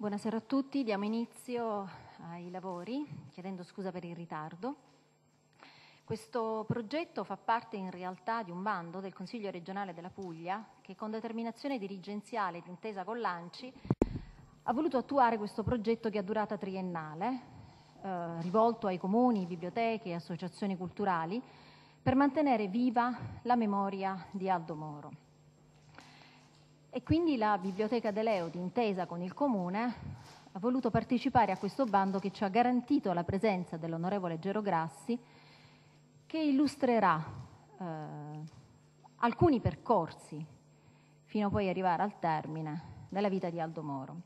Buonasera a tutti, diamo inizio ai lavori chiedendo scusa per il ritardo. Questo progetto fa parte in realtà di un bando del Consiglio regionale della Puglia che con determinazione dirigenziale d'intesa con l'ANCI ha voluto attuare questo progetto che ha durata triennale, eh, rivolto ai comuni, biblioteche e associazioni culturali per mantenere viva la memoria di Aldo Moro e quindi la Biblioteca Deleo, d'intesa con il Comune, ha voluto partecipare a questo bando che ci ha garantito la presenza dell'onorevole Gero Grassi che illustrerà eh, alcuni percorsi fino a poi arrivare al termine della vita di Aldo Moro.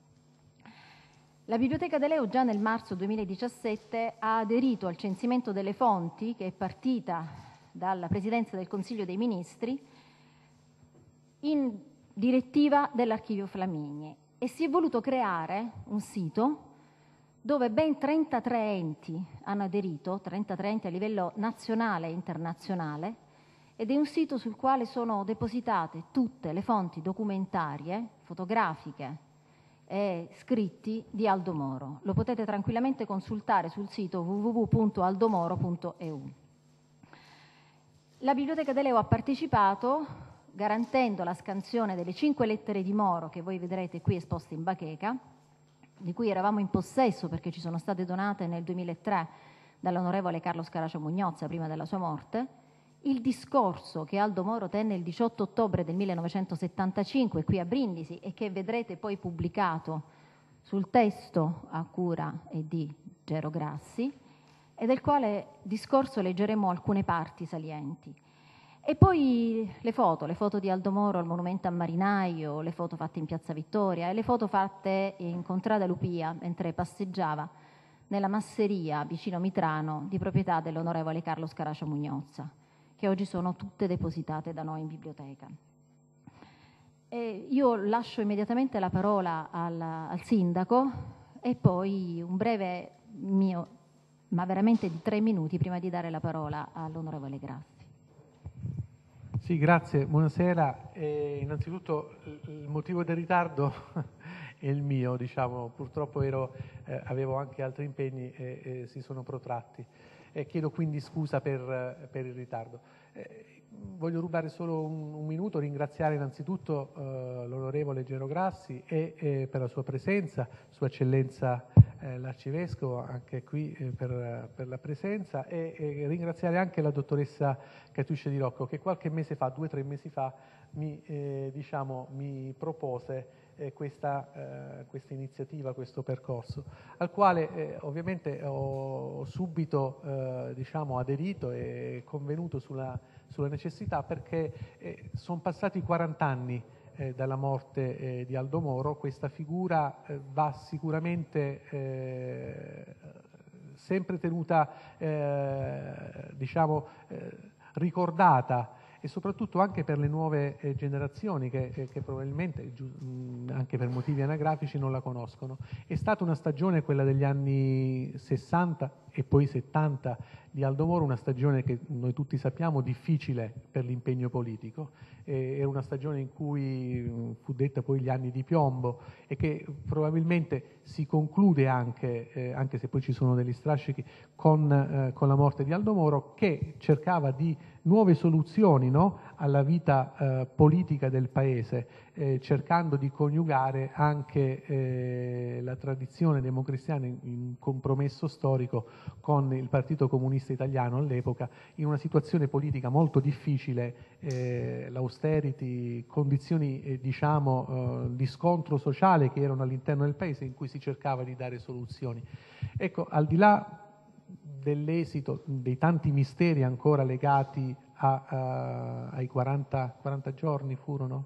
La Biblioteca Deleo già nel marzo 2017 ha aderito al censimento delle fonti che è partita dalla Presidenza del Consiglio dei Ministri in direttiva dell'archivio Flamini e si è voluto creare un sito dove ben 33 enti hanno aderito, 33 enti a livello nazionale e internazionale, ed è un sito sul quale sono depositate tutte le fonti documentarie, fotografiche e scritti di Aldo Moro. Lo potete tranquillamente consultare sul sito www.aldomoro.eu. La Biblioteca dell'EU ha partecipato garantendo la scansione delle cinque lettere di Moro, che voi vedrete qui esposte in bacheca, di cui eravamo in possesso perché ci sono state donate nel 2003 dall'onorevole Carlo Scaracio Mugnozza prima della sua morte, il discorso che Aldo Moro tenne il 18 ottobre del 1975 qui a Brindisi e che vedrete poi pubblicato sul testo a cura e di Gero Grassi e del quale discorso leggeremo alcune parti salienti. E poi le foto, le foto di Aldo Moro al monumento a Marinaio, le foto fatte in Piazza Vittoria e le foto fatte in Contrada Lupia mentre passeggiava nella masseria vicino Mitrano di proprietà dell'onorevole Carlo Scaracio Mugnozza, che oggi sono tutte depositate da noi in biblioteca. E io lascio immediatamente la parola al, al sindaco e poi un breve mio, ma veramente di tre minuti prima di dare la parola all'onorevole Grassi. Sì, grazie, buonasera. Eh, innanzitutto il motivo del ritardo è il mio, diciamo. purtroppo ero, eh, avevo anche altri impegni e, e si sono protratti. Eh, chiedo quindi scusa per, per il ritardo. Eh, voglio rubare solo un, un minuto, ringraziare innanzitutto eh, l'onorevole Gero Grassi e, eh, per la sua presenza, Sua Eccellenza eh, l'Arcivescovo anche qui eh, per, per, la presenza e, e, ringraziare anche la dottoressa Catuccia Di Rocco che qualche mese fa, due o tre mesi fa, mi, eh, diciamo, mi propose eh, questa, questa, iniziativa, questo percorso, al quale ovviamente ho subito diciamo, aderito e convenuto sulla, sulla necessità perché sono passati 40 anni eh, dalla morte eh, di Aldo Moro, questa figura eh, va sicuramente eh, sempre tenuta, eh, diciamo, eh, ricordata e soprattutto anche per le nuove generazioni che, che probabilmente, giu, anche per motivi anagrafici, non la conoscono. È stata una stagione, quella degli anni 60, e poi 70 di Aldo Moro, una stagione che noi tutti sappiamo difficile per l'impegno politico, eh, era una stagione in cui fu detta poi gli anni di piombo e che probabilmente si conclude anche, eh, anche se poi ci sono degli strascichi, con, eh, con, la morte di Aldo Moro che cercava di nuove soluzioni no? alla vita eh, politica del Paese, eh, cercando di coniugare anche eh, la tradizione democristiana in, in, compromesso storico con il Partito Comunista Italiano all'epoca, in una situazione politica molto difficile, eh, l'austerity, condizioni eh, diciamo, eh, di scontro sociale che erano all'interno del Paese in cui si cercava di dare soluzioni. Ecco, al di là dell'esito, dei tanti misteri ancora legati a, a, eh, ai 40, 40, giorni furono?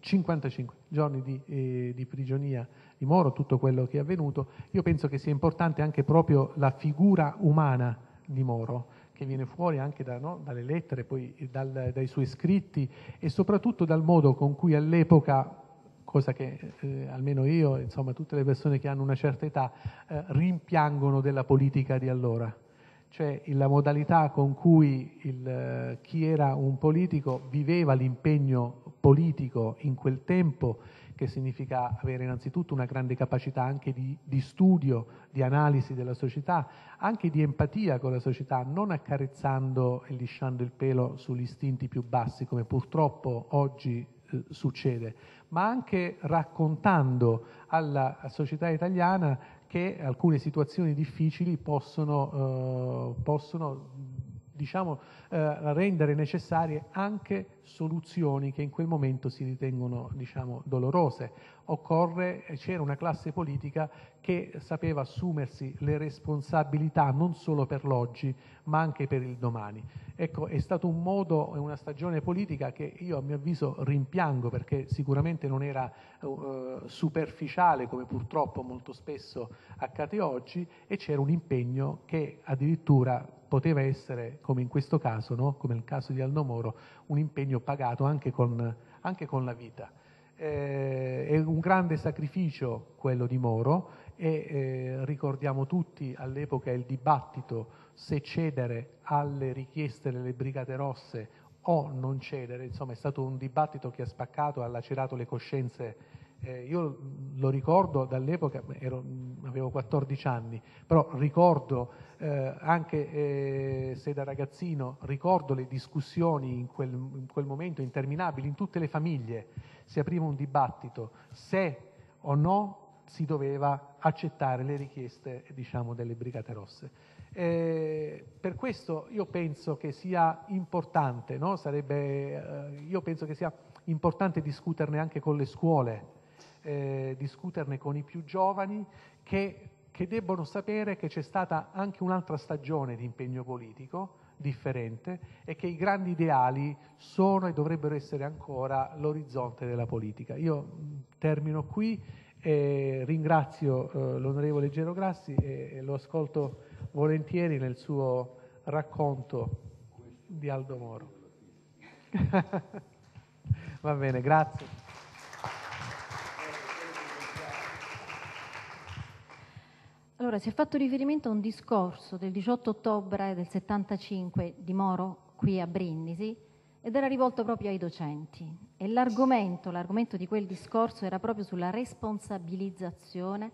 55 giorni di, eh, di, prigionia di Moro, tutto quello che è avvenuto, io penso che sia importante anche proprio la figura umana di Moro, che viene fuori anche da, no, dalle lettere, poi dal, dai suoi scritti e soprattutto dal modo con cui all'epoca cosa che eh, almeno io, insomma tutte le persone che hanno una certa età, eh, rimpiangono della politica di allora cioè la modalità con cui il, chi era un politico viveva l'impegno politico in quel tempo, che significa avere innanzitutto una grande capacità anche di, di, studio, di analisi della società, anche di empatia con la società, non accarezzando e lisciando il pelo sugli istinti più bassi, come purtroppo oggi eh, succede, ma anche raccontando alla società italiana che alcune situazioni difficili possono, eh, possono diciamo, eh, rendere necessarie anche soluzioni che in quel momento si ritengono diciamo, dolorose. Eh, c'era una classe politica che sapeva assumersi le responsabilità non solo per l'oggi, ma anche per il domani. Ecco, è stato un modo e una stagione politica che io a mio avviso rimpiango perché sicuramente non era eh, superficiale come purtroppo molto spesso accade oggi e c'era un impegno che addirittura poteva essere, come in questo caso, no? come nel caso di Aldo Moro, un impegno pagato anche con, anche con la vita. Eh, è un grande sacrificio quello di Moro e eh, ricordiamo tutti all'epoca il dibattito se cedere alle richieste delle Brigate Rosse o non cedere, insomma è stato un dibattito che ha spaccato, ha lacerato le coscienze eh, io lo ricordo dall'epoca, ero, mm, avevo 14 anni, però ricordo eh, anche eh, se da ragazzino, ricordo le discussioni in quel, in quel momento interminabili in tutte le famiglie, si apriva un dibattito se o no si doveva accettare le richieste diciamo, delle Brigate Rosse. Eh, per questo io penso che sia importante, no? Sarebbe, eh, io penso che sia importante discuterne anche con le scuole, eh, discuterne con i più giovani che, che debbono sapere che c'è stata anche un'altra stagione di impegno politico differente e che i grandi ideali sono e dovrebbero essere ancora l'orizzonte della politica. Io termino qui e ringrazio eh, l'onorevole Gero Grassi e, e lo ascolto volentieri nel suo racconto di Aldo Moro. Va bene, grazie. Allora, si è fatto riferimento a un discorso del 18 ottobre del 75 di Moro qui a Brindisi ed era rivolto proprio ai docenti e l'argomento, l'argomento di quel discorso era proprio sulla responsabilizzazione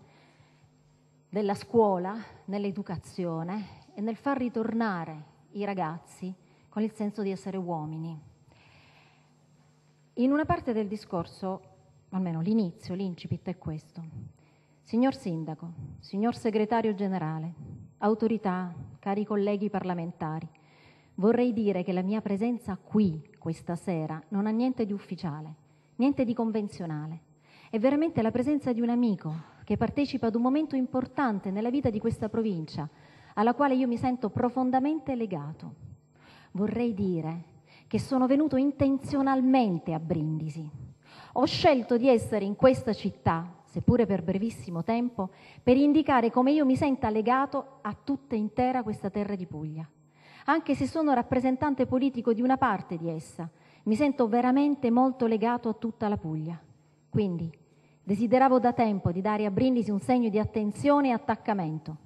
della scuola nell'educazione e nel far ritornare i ragazzi con il senso di essere uomini. In una parte del discorso, almeno l'inizio, l'incipit è questo. Signor Sindaco, signor Segretario Generale, autorità, cari colleghi parlamentari, vorrei dire che la mia presenza qui questa sera non ha niente di ufficiale, niente di convenzionale. È veramente la presenza di un amico che partecipa ad un momento importante nella vita di questa provincia, alla quale io mi sento profondamente legato. Vorrei dire che sono venuto intenzionalmente a Brindisi. Ho scelto di essere in questa città seppure per brevissimo tempo, per indicare come io mi senta legato a tutta intera questa terra di Puglia. Anche se sono rappresentante politico di una parte di essa, mi sento veramente molto legato a tutta la Puglia. Quindi desideravo da tempo di dare a Brindisi un segno di attenzione e attaccamento.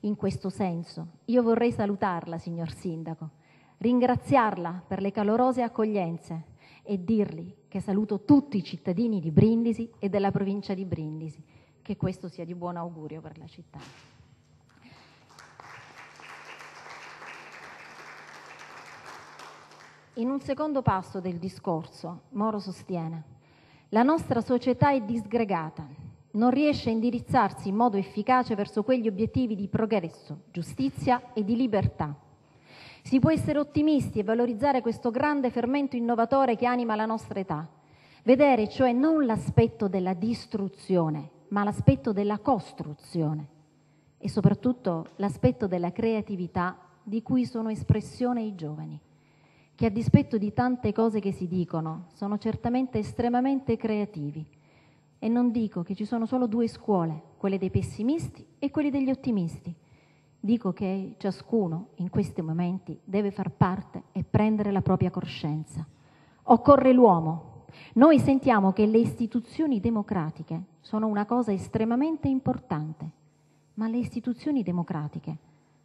In questo senso io vorrei salutarla, signor Sindaco, ringraziarla per le calorose accoglienze e dirgli che saluto tutti i cittadini di Brindisi e della provincia di Brindisi, che questo sia di buon augurio per la città. In un secondo passo del discorso, Moro sostiene, la nostra società è disgregata, non riesce a indirizzarsi in modo efficace verso quegli obiettivi di progresso, giustizia e di libertà si può essere ottimisti e valorizzare questo grande fermento innovatore che anima la nostra età. Vedere cioè non l'aspetto della distruzione, ma l'aspetto della costruzione e soprattutto l'aspetto della creatività di cui sono espressione i giovani, che a dispetto di tante cose che si dicono sono certamente estremamente creativi. E non dico che ci sono solo due scuole, quelle dei pessimisti e quelle degli ottimisti. Dico che ciascuno in questi momenti deve far parte e prendere la propria coscienza. Occorre l'uomo. Noi sentiamo che le istituzioni democratiche sono una cosa estremamente importante, ma le istituzioni democratiche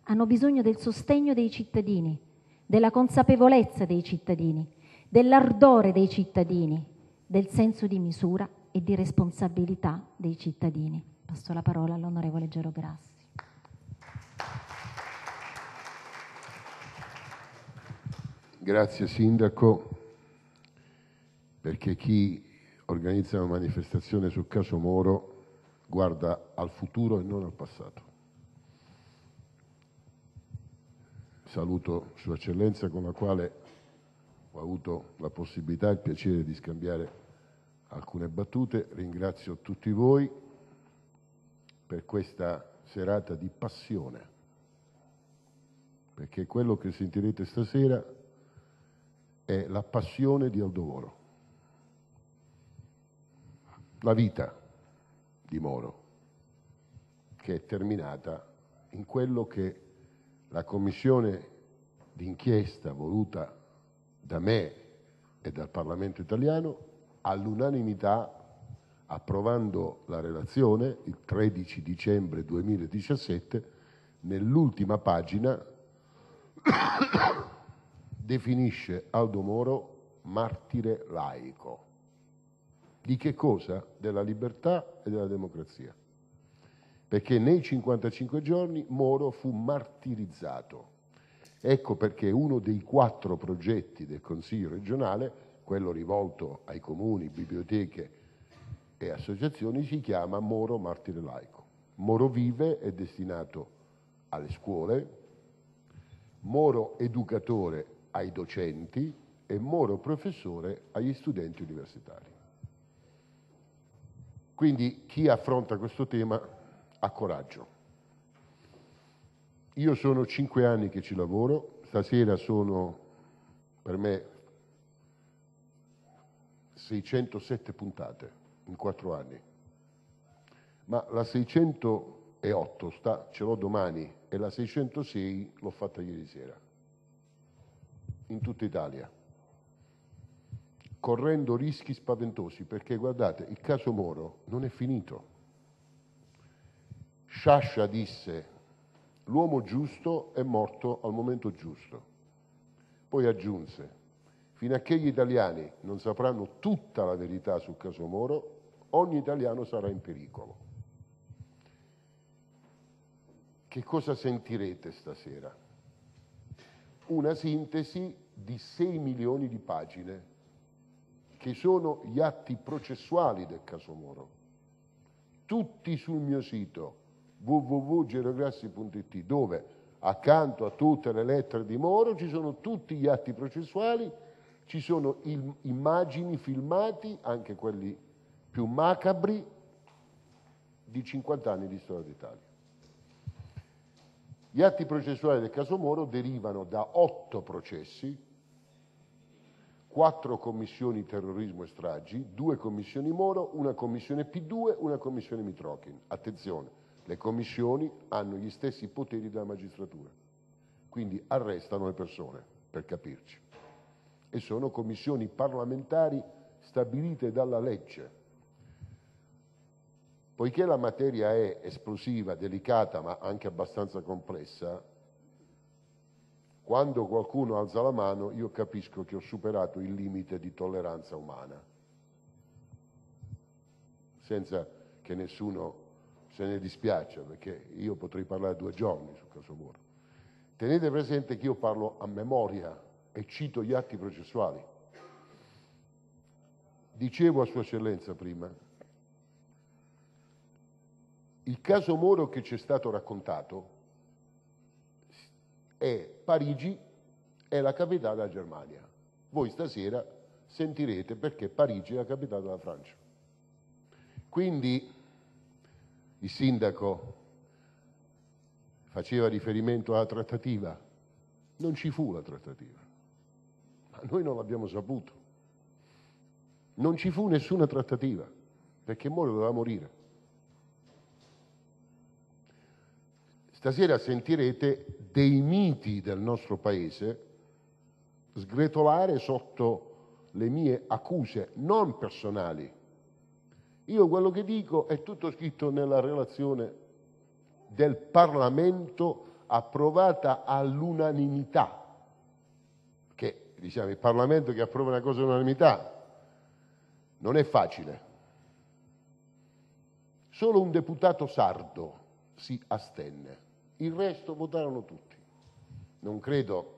hanno bisogno del sostegno dei cittadini, della consapevolezza dei cittadini, dell'ardore dei cittadini, del senso di misura e di responsabilità dei cittadini. Passo la parola all'onorevole Gero Grassi. Grazie Sindaco, perché chi organizza una manifestazione sul caso Moro guarda al futuro e non al passato. Saluto Sua Eccellenza con la quale ho avuto la possibilità e il piacere di scambiare alcune battute. Ringrazio tutti voi per questa serata di passione, perché quello che sentirete stasera è la passione di Aldo Moro, la vita di Moro, che è terminata in quello che la commissione d'inchiesta voluta da me e dal Parlamento italiano all'unanimità approvando la relazione il 13 dicembre 2017 nell'ultima pagina definisce Aldo Moro martire laico. Di che cosa? Della libertà e della democrazia. Perché nei 55 giorni Moro fu martirizzato. Ecco perché uno dei quattro progetti del Consiglio regionale, quello rivolto ai comuni, biblioteche e associazioni, si chiama Moro martire laico. Moro vive è destinato alle scuole, Moro educatore ai docenti e Moro professore agli studenti universitari. Quindi chi affronta questo tema ha coraggio. Io sono cinque anni che ci lavoro, stasera sono per me 607 puntate in quattro anni, ma la 608 sta, ce l'ho domani e la 606 l'ho fatta ieri sera in tutta Italia, correndo rischi spaventosi, perché guardate, il caso Moro non è finito. Sciascia disse, l'uomo giusto è morto al momento giusto. Poi aggiunse, fino a che gli italiani non sapranno tutta la verità sul caso Moro, ogni italiano sarà in pericolo. Che cosa sentirete stasera? una sintesi di 6 milioni di pagine, che sono gli atti processuali del caso Moro, tutti sul mio sito www.gerograssi.it, dove accanto a tutte le lettere di Moro ci sono tutti gli atti processuali, ci sono immagini, filmati, anche quelli più macabri, di 50 anni di storia d'Italia. Gli atti processuali del caso Moro derivano da otto processi, quattro commissioni terrorismo e stragi, due commissioni Moro, una commissione P2, una commissione Mitrokin. Attenzione, le commissioni hanno gli stessi poteri della magistratura, quindi arrestano le persone, per capirci. E sono commissioni parlamentari stabilite dalla legge Poiché la materia è esplosiva, delicata ma anche abbastanza complessa, quando qualcuno alza la mano io capisco che ho superato il limite di tolleranza umana, senza che nessuno se ne dispiaccia, perché io potrei parlare due giorni su caso Moro. Tenete presente che io parlo a memoria e cito gli atti processuali. Dicevo a Sua Eccellenza prima il caso Moro che ci è stato raccontato è Parigi, è la capitale della Germania. Voi stasera sentirete perché Parigi è la capitale della Francia. Quindi il sindaco faceva riferimento alla trattativa, non ci fu la trattativa, ma noi non l'abbiamo saputo. Non ci fu nessuna trattativa, perché Moro doveva morire. Stasera sentirete dei miti del nostro paese sgretolare sotto le mie accuse, non personali. Io quello che dico è tutto scritto nella relazione del Parlamento approvata all'unanimità, che diciamo il Parlamento che approva una cosa all'unanimità non è facile. Solo un deputato sardo si astenne il resto votarono tutti. Non credo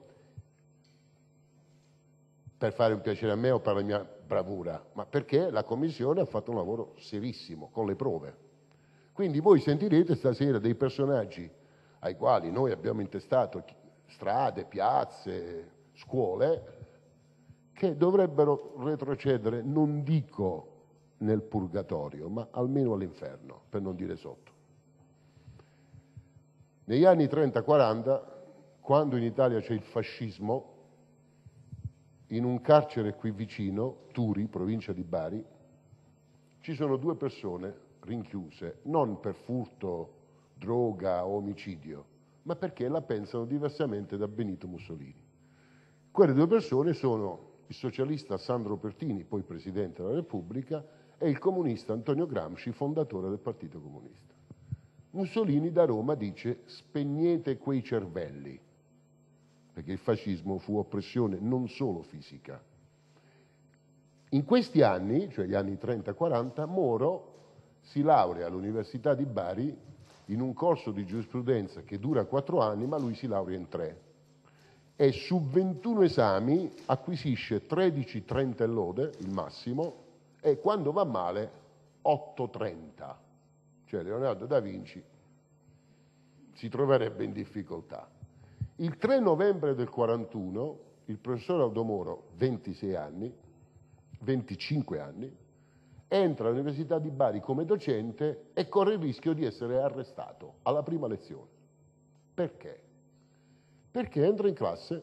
per fare un piacere a me o per la mia bravura, ma perché la Commissione ha fatto un lavoro serissimo con le prove. Quindi voi sentirete stasera dei personaggi ai quali noi abbiamo intestato strade, piazze, scuole, che dovrebbero retrocedere, non dico nel purgatorio, ma almeno all'inferno, per non dire sotto. Negli anni 30-40, quando in Italia c'è il fascismo, in un carcere qui vicino, Turi, provincia di Bari, ci sono due persone rinchiuse, non per furto, droga o omicidio, ma perché la pensano diversamente da Benito Mussolini. Quelle due persone sono il socialista Sandro Pertini, poi Presidente della Repubblica, e il comunista Antonio Gramsci, fondatore del Partito Comunista. Mussolini da Roma dice spegnete quei cervelli, perché il fascismo fu oppressione non solo fisica. In questi anni, cioè gli anni 30-40, Moro si laurea all'Università di Bari in un corso di giurisprudenza che dura quattro anni, ma lui si laurea in tre. E su 21 esami acquisisce 13 30 lode, il massimo, e quando va male 8 30 cioè Leonardo da Vinci, si troverebbe in difficoltà. Il 3 novembre del 41 il professor Audomoro, 26 anni, 25 anni, entra all'Università di Bari come docente e corre il rischio di essere arrestato alla prima lezione. Perché? Perché entra in classe,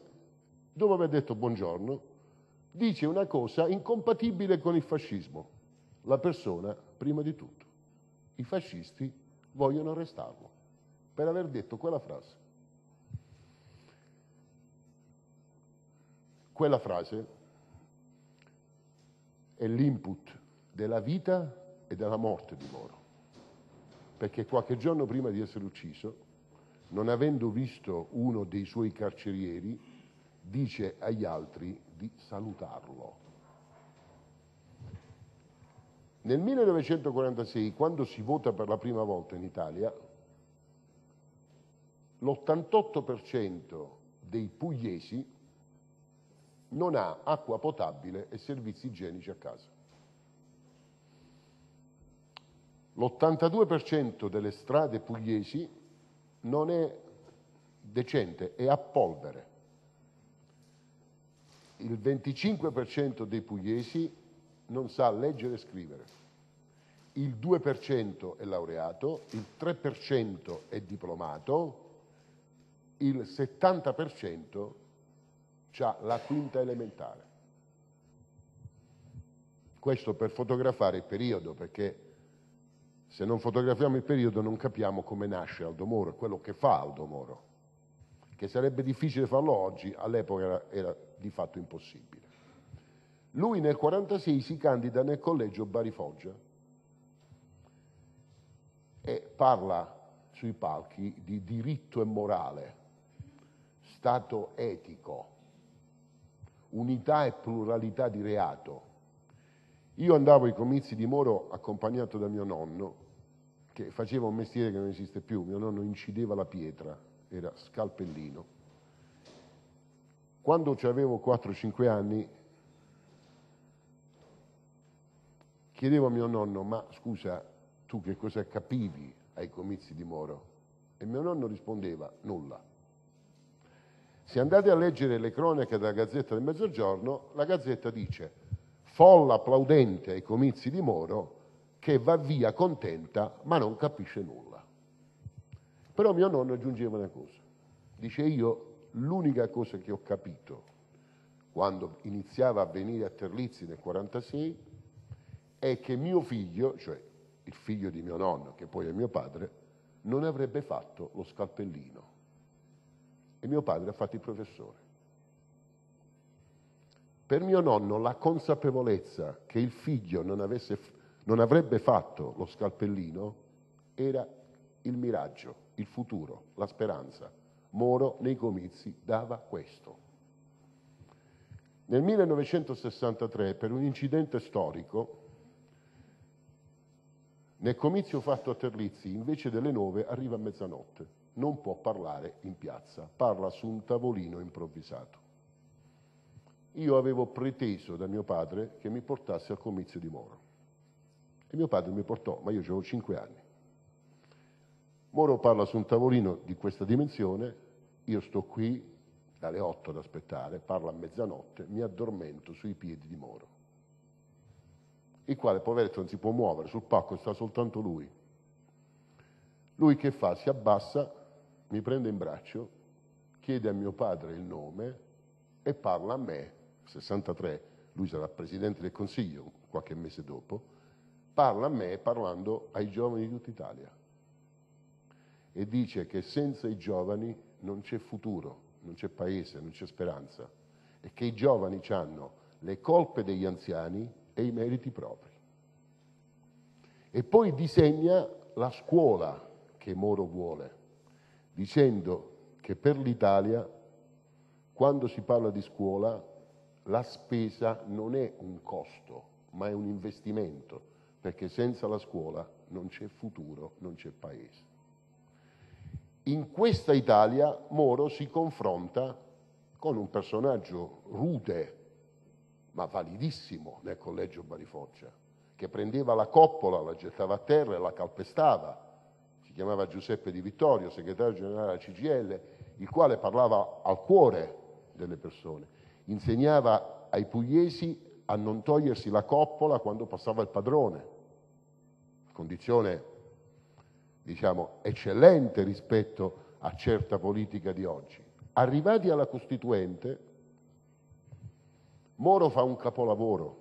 dopo aver detto buongiorno, dice una cosa incompatibile con il fascismo. La persona prima di tutto i fascisti vogliono arrestarlo per aver detto quella frase. Quella frase è l'input della vita e della morte di Moro, perché qualche giorno prima di essere ucciso, non avendo visto uno dei suoi carcerieri, dice agli altri di salutarlo nel 1946, quando si vota per la prima volta in Italia, l'88% dei pugliesi non ha acqua potabile e servizi igienici a casa. L'82% delle strade pugliesi non è decente, è a polvere. Il 25% dei pugliesi non sa leggere e scrivere, il 2% è laureato, il 3% è diplomato, il 70% ha la quinta elementare. Questo per fotografare il periodo, perché se non fotografiamo il periodo non capiamo come nasce Aldo Moro e quello che fa Aldo Moro, che sarebbe difficile farlo oggi, all'epoca era, era di fatto impossibile. Lui nel 1946 si candida nel collegio Barifoggia e parla sui palchi di diritto e morale, stato etico, unità e pluralità di reato. Io andavo ai comizi di Moro accompagnato da mio nonno, che faceva un mestiere che non esiste più, mio nonno incideva la pietra, era scalpellino. Quando avevo 4-5 anni chiedevo a mio nonno, ma scusa, tu che cosa capivi ai comizi di Moro? E mio nonno rispondeva, nulla. Se andate a leggere le cronache della Gazzetta del Mezzogiorno, la Gazzetta dice, folla applaudente ai comizi di Moro, che va via contenta ma non capisce nulla. Però mio nonno aggiungeva una cosa, dice io l'unica cosa che ho capito quando iniziava a venire a Terlizzi nel 1946 è che mio figlio, cioè il figlio di mio nonno, che poi è mio padre, non avrebbe fatto lo scalpellino. E mio padre ha fatto il professore. Per mio nonno la consapevolezza che il figlio non, avesse, non avrebbe fatto lo scalpellino era il miraggio, il futuro, la speranza. Moro nei comizi dava questo. Nel 1963, per un incidente storico, nel comizio fatto a Terlizzi, invece delle nove, arriva a mezzanotte. Non può parlare in piazza, parla su un tavolino improvvisato. Io avevo preteso da mio padre che mi portasse al comizio di Moro. E mio padre mi portò, ma io avevo cinque anni. Moro parla su un tavolino di questa dimensione, io sto qui dalle otto ad aspettare, parla a mezzanotte, mi addormento sui piedi di Moro il quale, poveretto, non si può muovere, sul palco sta soltanto lui. Lui che fa? Si abbassa, mi prende in braccio, chiede a mio padre il nome e parla a me, 63, lui sarà Presidente del Consiglio qualche mese dopo, parla a me parlando ai giovani di tutta Italia e dice che senza i giovani non c'è futuro, non c'è paese, non c'è speranza e che i giovani hanno le colpe degli anziani e i meriti propri. E poi disegna la scuola che Moro vuole, dicendo che per l'Italia, quando si parla di scuola, la spesa non è un costo, ma è un investimento, perché senza la scuola non c'è futuro, non c'è paese. In questa Italia Moro si confronta con un personaggio rude, ma validissimo, nel collegio Barifoggia, che prendeva la coppola, la gettava a terra e la calpestava. Si chiamava Giuseppe Di Vittorio, segretario generale della CGL, il quale parlava al cuore delle persone. Insegnava ai pugliesi a non togliersi la coppola quando passava il padrone, condizione diciamo eccellente rispetto a certa politica di oggi. Arrivati alla Costituente, Moro fa un capolavoro.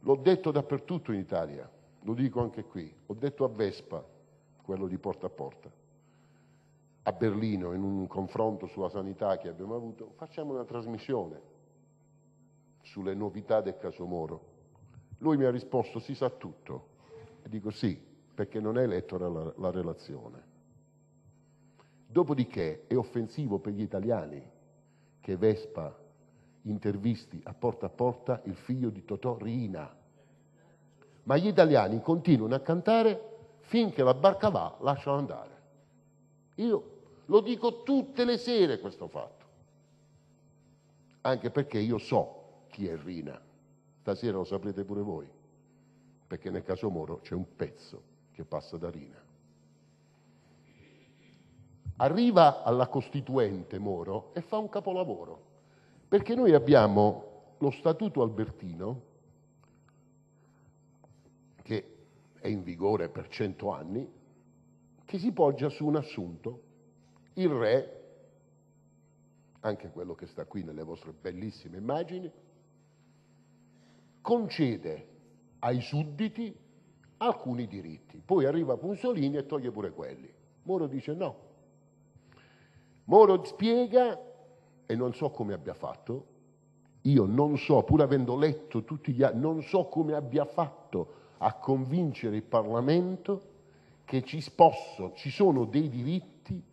L'ho detto dappertutto in Italia, lo dico anche qui. Ho detto a Vespa, quello di porta a porta, a Berlino, in un confronto sulla sanità che abbiamo avuto, facciamo una trasmissione sulle novità del caso Moro. Lui mi ha risposto, si sa tutto. E dico sì, perché non hai letto la, la relazione. Dopodiché è offensivo per gli italiani che Vespa intervisti a porta a porta il figlio di Totò Rina. Ma gli italiani continuano a cantare finché la barca va, lasciano andare. Io lo dico tutte le sere questo fatto, anche perché io so chi è Rina. Stasera lo saprete pure voi, perché nel caso Moro c'è un pezzo che passa da Rina. Arriva alla Costituente Moro e fa un capolavoro perché noi abbiamo lo Statuto albertino, che è in vigore per cento anni, che si poggia su un assunto. Il re, anche quello che sta qui nelle vostre bellissime immagini, concede ai sudditi alcuni diritti. Poi arriva Punzolini e toglie pure quelli. Moro dice no. Moro spiega e non so come abbia fatto, io non so, pur avendo letto tutti gli anni, non so come abbia fatto a convincere il Parlamento che ci, posso, ci sono dei diritti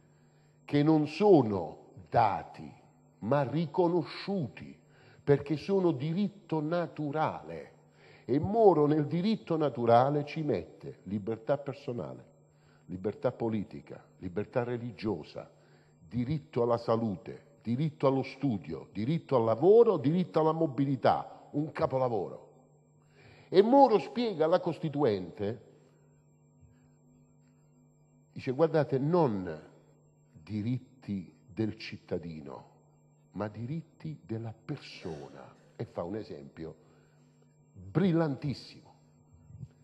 che non sono dati, ma riconosciuti, perché sono diritto naturale. E Moro nel diritto naturale ci mette libertà personale, libertà politica, libertà religiosa, diritto alla salute, diritto allo studio, diritto al lavoro, diritto alla mobilità, un capolavoro. E Moro spiega alla Costituente, dice guardate, non diritti del cittadino, ma diritti della persona. E fa un esempio brillantissimo.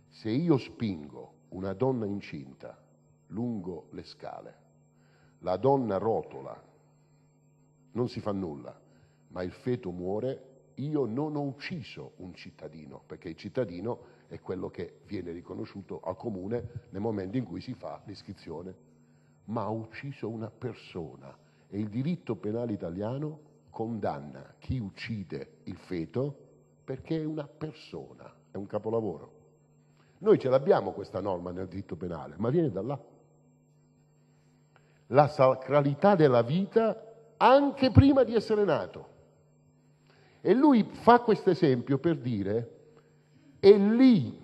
Se io spingo una donna incinta lungo le scale, la donna rotola non si fa nulla, ma il feto muore, io non ho ucciso un cittadino, perché il cittadino è quello che viene riconosciuto al comune nel momento in cui si fa l'iscrizione, ma ho ucciso una persona e il diritto penale italiano condanna chi uccide il feto perché è una persona, è un capolavoro. Noi ce l'abbiamo questa norma nel diritto penale, ma viene da là. La sacralità della vita anche prima di essere nato. E lui fa questo esempio per dire è lì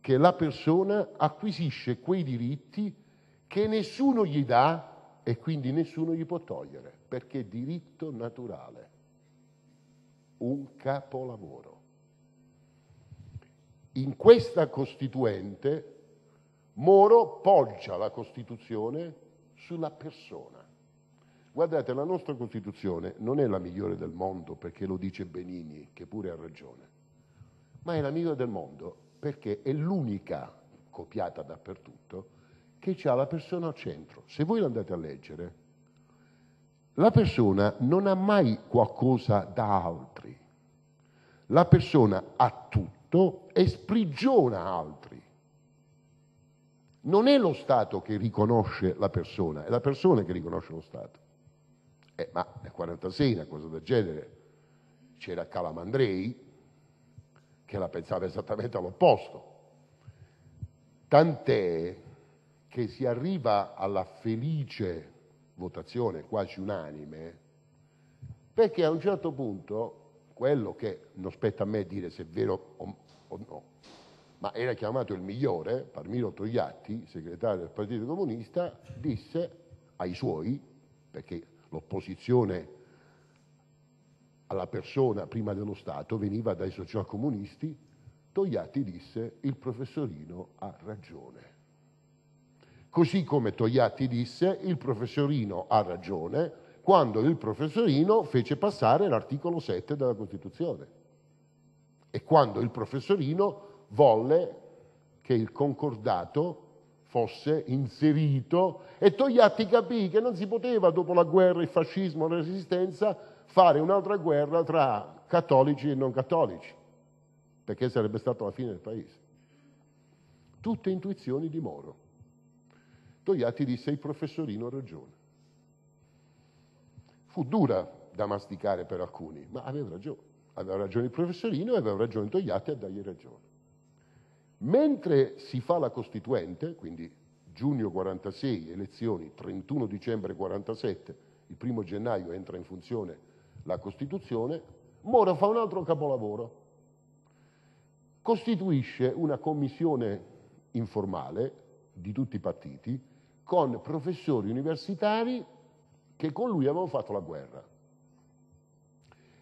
che la persona acquisisce quei diritti che nessuno gli dà e quindi nessuno gli può togliere, perché è diritto naturale, un capolavoro. In questa Costituente Moro poggia la Costituzione sulla persona Guardate, la nostra Costituzione non è la migliore del mondo perché lo dice Benini, che pure ha ragione, ma è la migliore del mondo perché è l'unica copiata dappertutto che ha la persona al centro. Se voi l'andate a leggere, la persona non ha mai qualcosa da altri. La persona ha tutto e sprigiona altri. Non è lo Stato che riconosce la persona, è la persona che riconosce lo Stato eh, ma nel 1946 una cosa del genere c'era Calamandrei che la pensava esattamente all'opposto. Tant'è che si arriva alla felice votazione quasi unanime perché a un certo punto quello che non spetta a me dire se è vero o, o no, ma era chiamato il migliore, Palmiro Togliatti, segretario del Partito Comunista, disse ai suoi, perché l'opposizione alla persona prima dello Stato veniva dai socialcomunisti, Togliatti disse il professorino ha ragione. Così come Togliatti disse il professorino ha ragione quando il professorino fece passare l'articolo 7 della Costituzione e quando il professorino volle che il concordato fosse inserito e Togliatti capì che non si poteva, dopo la guerra, il fascismo, la resistenza, fare un'altra guerra tra cattolici e non cattolici, perché sarebbe stata la fine del paese. Tutte intuizioni di Moro. Togliatti disse il professorino ha ragione. Fu dura da masticare per alcuni, ma aveva ragione. Aveva ragione il professorino e aveva ragione Togliatti a dargli ragione. Mentre si fa la Costituente, quindi giugno 46, elezioni, 31 dicembre 47, il primo gennaio entra in funzione la Costituzione, Mora fa un altro capolavoro. Costituisce una commissione informale di tutti i partiti con professori universitari che con lui avevano fatto la guerra.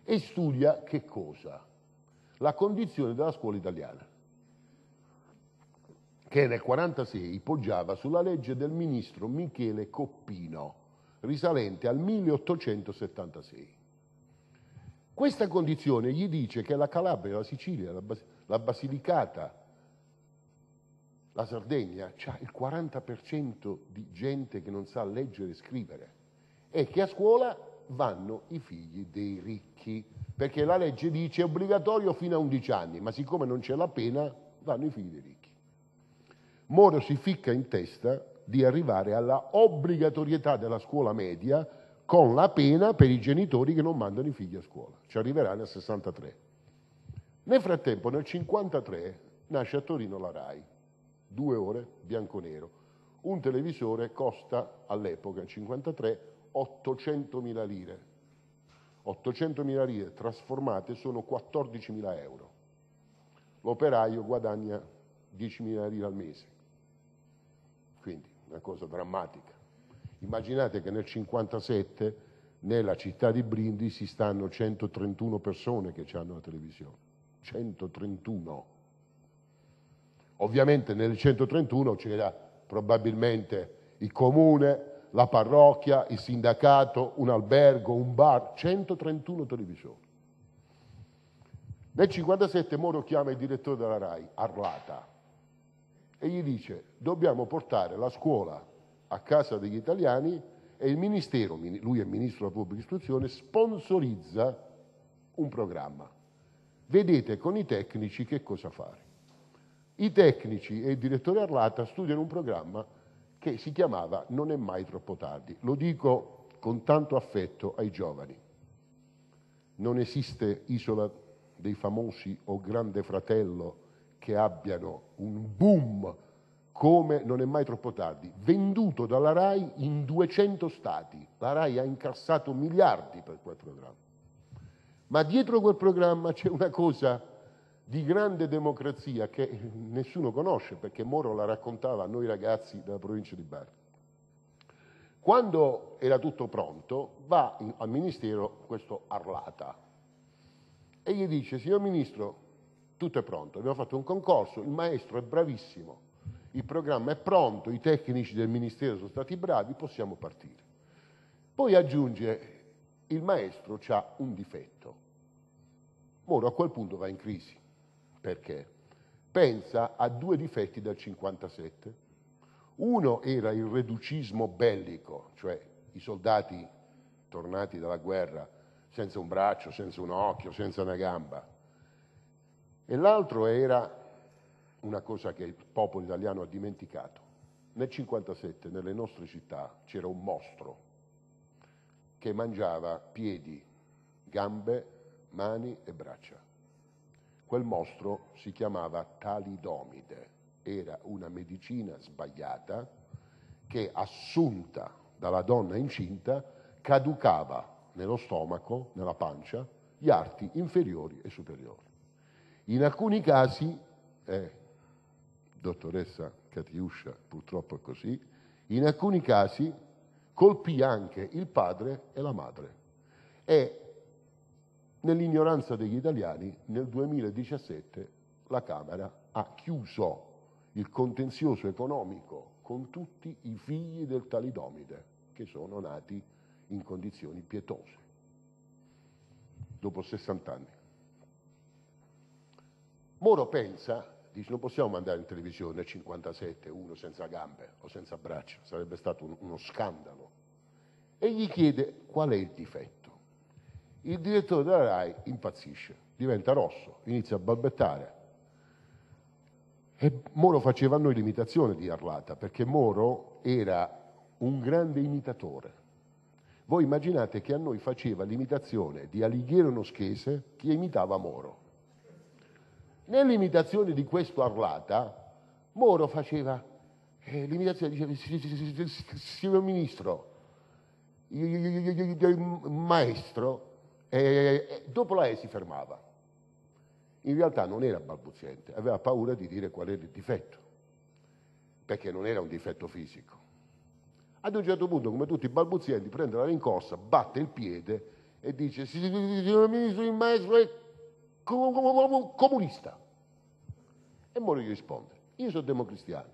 E studia che cosa? La condizione della scuola italiana che nel 1946 poggiava sulla legge del ministro Michele Coppino, risalente al 1876. Questa condizione gli dice che la Calabria, la Sicilia, la, Bas la Basilicata, la Sardegna ha il 40% di gente che non sa leggere e scrivere e che a scuola vanno i figli dei ricchi, perché la legge dice obbligatorio fino a 11 anni, ma siccome non c'è la pena, vanno i figli dei ricchi. Moro si ficca in testa di arrivare alla obbligatorietà della scuola media con la pena per i genitori che non mandano i figli a scuola. Ci arriverà nel 63. Nel frattempo, nel 53, nasce a Torino la RAI, due ore, bianco-nero. Un televisore costa all'epoca, nel 53, 800.000 lire. 800.000 lire trasformate sono 14.000 euro. L'operaio guadagna 10.000 lire al mese una cosa drammatica. Immaginate che nel 57 nella città di Brindisi stanno 131 persone che hanno la televisione. 131. Ovviamente nelle 131 c'era probabilmente il comune, la parrocchia, il sindacato, un albergo, un bar, 131 televisioni. Nel 1957 Moro chiama il direttore della RAI, Arlata, e gli dice dobbiamo portare la scuola a casa degli italiani e il Ministero, lui è Ministro della Pubblica Istruzione, sponsorizza un programma. Vedete con i tecnici che cosa fare. I tecnici e il direttore Arlata studiano un programma che si chiamava Non è mai troppo tardi. Lo dico con tanto affetto ai giovani. Non esiste isola dei famosi o grande fratello che abbiano un boom come non è mai troppo tardi, venduto dalla RAI in 200 stati. La RAI ha incassato miliardi per quel programma. Ma dietro quel programma c'è una cosa di grande democrazia che nessuno conosce perché Moro la raccontava a noi ragazzi della provincia di Bari. Quando era tutto pronto va al ministero questo Arlata e gli dice signor ministro tutto è pronto. Abbiamo fatto un concorso, il maestro è bravissimo, il programma è pronto, i tecnici del Ministero sono stati bravi, possiamo partire. Poi aggiunge, il maestro ha un difetto. Moro a quel punto va in crisi, perché pensa a due difetti dal 57. Uno era il reducismo bellico, cioè i soldati tornati dalla guerra senza un braccio, senza un occhio, senza una gamba, e l'altro era una cosa che il popolo italiano ha dimenticato. Nel 57 nelle nostre città c'era un mostro che mangiava piedi, gambe, mani e braccia. Quel mostro si chiamava talidomide, era una medicina sbagliata che assunta dalla donna incinta caducava nello stomaco, nella pancia, gli arti inferiori e superiori. In alcuni casi, eh, dottoressa Catiuscia, purtroppo è così, in alcuni casi colpì anche il padre e la madre. E nell'ignoranza degli italiani, nel 2017 la Camera ha chiuso il contenzioso economico con tutti i figli del talidomide che sono nati in condizioni pietose dopo 60 anni. Moro pensa, dice non possiamo mandare in televisione nel 57 uno senza gambe o senza braccia, sarebbe stato un, uno scandalo. E gli chiede qual è il difetto. Il direttore della RAI impazzisce, diventa rosso, inizia a balbettare. E Moro faceva a noi l'imitazione di Arlata, perché Moro era un grande imitatore. Voi immaginate che a noi faceva l'imitazione di Alighiero Noschese che imitava Moro Nell'imitazione di questo Arlata, Moro faceva eh, l'imitazione, diceva, signor Ministro, il maestro, eh, eh, eh, eh, dopo la E si fermava. In realtà non era balbuziente, aveva paura di dire qual era il difetto, perché non era un difetto fisico. Ad un certo punto, come tutti i balbuzienti, prende la rincorsa, batte il piede e dice, signor Ministro, il maestro è comunista. E Moro gli risponde, io sono democristiano,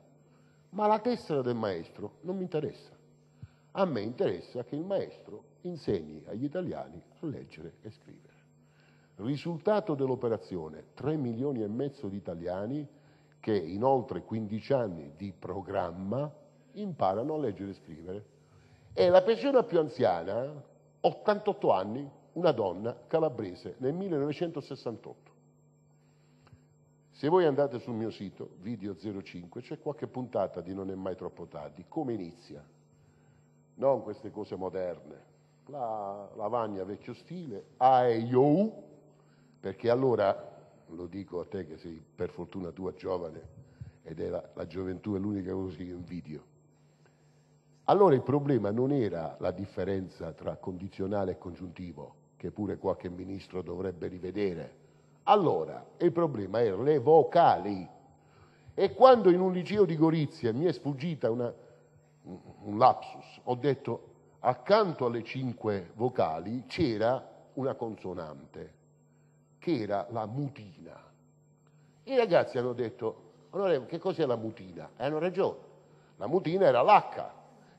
ma la tessera del maestro non mi interessa. A me interessa che il maestro insegni agli italiani a leggere e scrivere. Risultato dell'operazione, 3 milioni e mezzo di italiani che in oltre 15 anni di programma imparano a leggere e scrivere. E la persona più anziana, 88 anni, una donna calabrese nel 1968. Se voi andate sul mio sito, video 05, c'è qualche puntata di Non è mai troppo tardi, come inizia. Non queste cose moderne. La lavagna vecchio stile, AEIOU, perché allora, lo dico a te che sei per fortuna tua giovane, ed è la, la gioventù è l'unica cosa che invidio. Allora il problema non era la differenza tra condizionale e congiuntivo, che pure qualche ministro dovrebbe rivedere. Allora, il problema erano le vocali. E quando in un liceo di Gorizia mi è sfuggita una, un lapsus, ho detto accanto alle cinque vocali c'era una consonante, che era la mutina. I ragazzi hanno detto, onorevole, che cos'è la mutina? E hanno ragione. La mutina era l'H,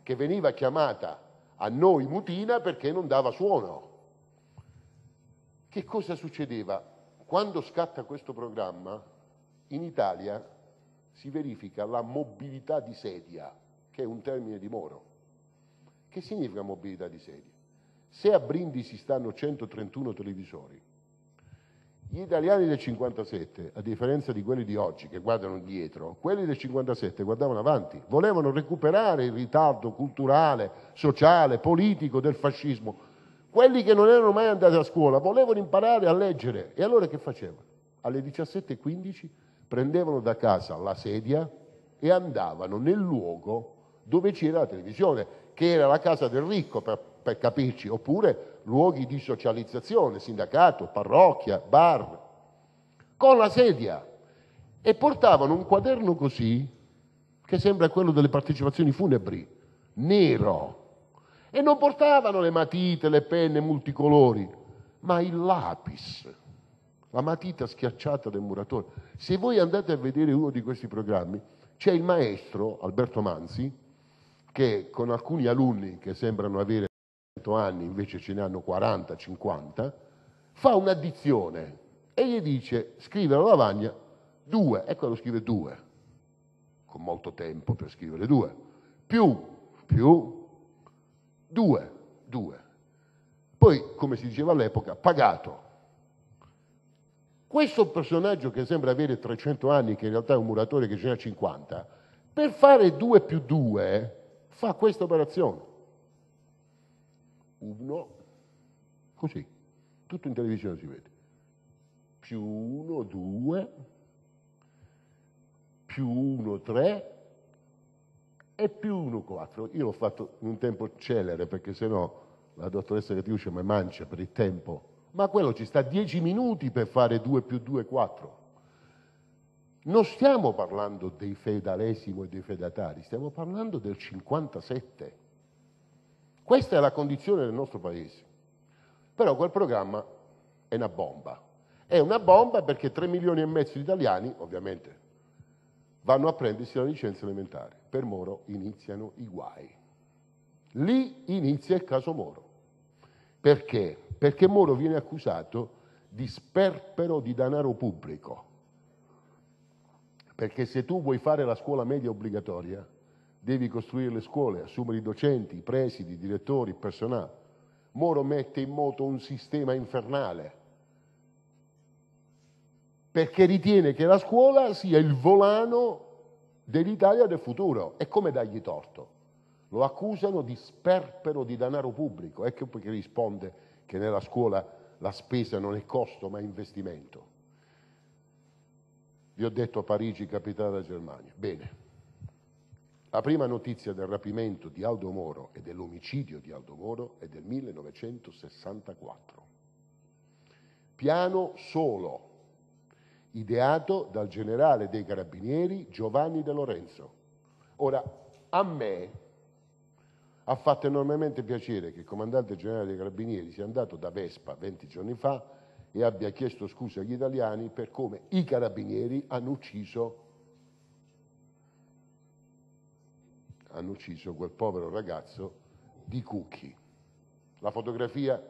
che veniva chiamata a noi mutina perché non dava suono. Che cosa succedeva? Quando scatta questo programma, in Italia si verifica la mobilità di sedia, che è un termine di Moro. Che significa mobilità di sedia? Se a Brindisi stanno 131 televisori, gli italiani del 57, a differenza di quelli di oggi che guardano dietro, quelli del 57 guardavano avanti, volevano recuperare il ritardo culturale, sociale, politico del fascismo quelli che non erano mai andati a scuola volevano imparare a leggere e allora che facevano? Alle 17.15 prendevano da casa la sedia e andavano nel luogo dove c'era la televisione, che era la casa del ricco per, per capirci, oppure luoghi di socializzazione, sindacato, parrocchia, bar, con la sedia. E portavano un quaderno così, che sembra quello delle partecipazioni funebri, nero, e non portavano le matite, le penne multicolori, ma il lapis, la matita schiacciata del muratore. Se voi andate a vedere uno di questi programmi, c'è il maestro Alberto Manzi, che con alcuni alunni che sembrano avere 100 anni, invece ce ne hanno 40, 50, fa un'addizione e gli dice, scrive alla lavagna, 2, ecco lo scrive 2, con molto tempo per scrivere 2, più, più, Due, due. Poi, come si diceva all'epoca, pagato. Questo personaggio che sembra avere 300 anni, che in realtà è un muratore che ce n'ha 50, per fare 2 più 2 fa questa operazione. Uno, così, tutto in televisione si vede. Più 1, 2, più 1, 3, è più 1,4. Io l'ho fatto in un tempo celere perché sennò la dottoressa Catiuccia mi mancia per il tempo, ma quello ci sta 10 minuti per fare 2 più 2, 4. Non stiamo parlando dei fedalesimo e dei fedatari, stiamo parlando del 57. Questa è la condizione del nostro paese. Però quel programma è una bomba. È una bomba perché 3 milioni e mezzo di italiani, ovviamente vanno a prendersi la licenza elementare. Per Moro iniziano i guai. Lì inizia il caso Moro. Perché? Perché Moro viene accusato di sperpero di denaro pubblico. Perché se tu vuoi fare la scuola media obbligatoria, devi costruire le scuole, assumere i docenti, i presidi, i direttori, il personale. Moro mette in moto un sistema infernale perché ritiene che la scuola sia il volano dell'Italia del futuro. E come dargli torto? Lo accusano di sperpero di denaro pubblico. Ecco perché risponde che nella scuola la spesa non è costo ma è investimento. Vi ho detto Parigi, capitale della Germania. Bene. La prima notizia del rapimento di Aldo Moro e dell'omicidio di Aldo Moro è del 1964. Piano solo, ideato dal generale dei carabinieri Giovanni De Lorenzo. Ora, a me ha fatto enormemente piacere che il comandante generale dei carabinieri sia andato da Vespa 20 giorni fa e abbia chiesto scusa agli italiani per come i carabinieri hanno ucciso, hanno ucciso quel povero ragazzo di Cucchi. La fotografia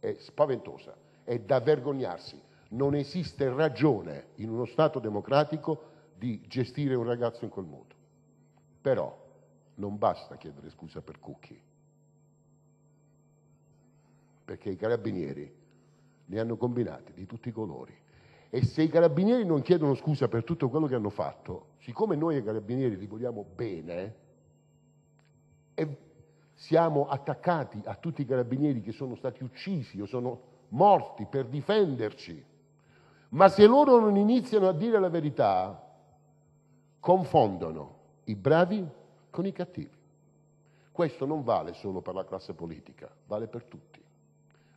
è spaventosa, è da vergognarsi. Non esiste ragione in uno Stato democratico di gestire un ragazzo in quel modo. Però non basta chiedere scusa per Cucchi, perché i carabinieri ne hanno combinati di tutti i colori. E se i carabinieri non chiedono scusa per tutto quello che hanno fatto, siccome noi ai carabinieri li vogliamo bene, e siamo attaccati a tutti i carabinieri che sono stati uccisi o sono morti per difenderci, ma se loro non iniziano a dire la verità, confondono i bravi con i cattivi. Questo non vale solo per la classe politica, vale per tutti.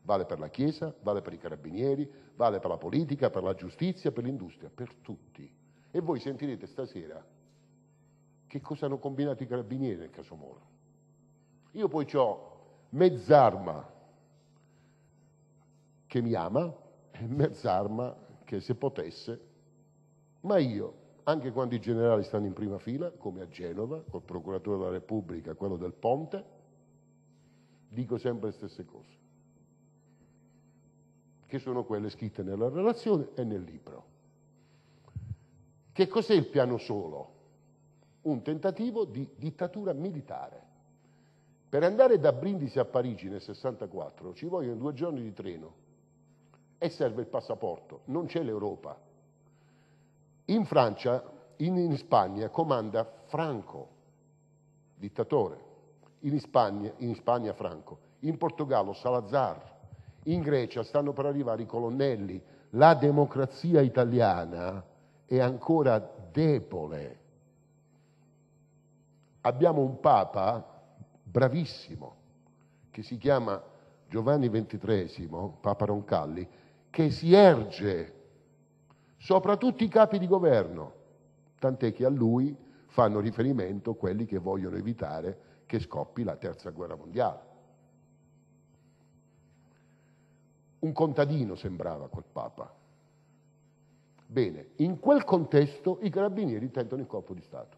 Vale per la Chiesa, vale per i carabinieri, vale per la politica, per la giustizia, per l'industria, per tutti. E voi sentirete stasera che cosa hanno combinato i carabinieri nel caso Moro. Io poi ho mezz'arma che mi ama e mezz'arma che se potesse, ma io, anche quando i generali stanno in prima fila, come a Genova, col procuratore della Repubblica, quello del Ponte, dico sempre le stesse cose, che sono quelle scritte nella relazione e nel libro. Che cos'è il piano solo? Un tentativo di dittatura militare. Per andare da Brindisi a Parigi nel 64 ci vogliono due giorni di treno, e serve il passaporto, non c'è l'Europa. In Francia, in, in Spagna, comanda Franco, dittatore, in Spagna, in Spagna Franco, in Portogallo Salazar, in Grecia stanno per arrivare i colonnelli, la democrazia italiana è ancora debole. Abbiamo un Papa bravissimo che si chiama Giovanni XXIII, Papa Roncalli, che si erge sopra tutti i capi di governo, tant'è che a lui fanno riferimento quelli che vogliono evitare che scoppi la terza guerra mondiale. Un contadino sembrava quel Papa. Bene, in quel contesto i carabinieri tentano il colpo di Stato.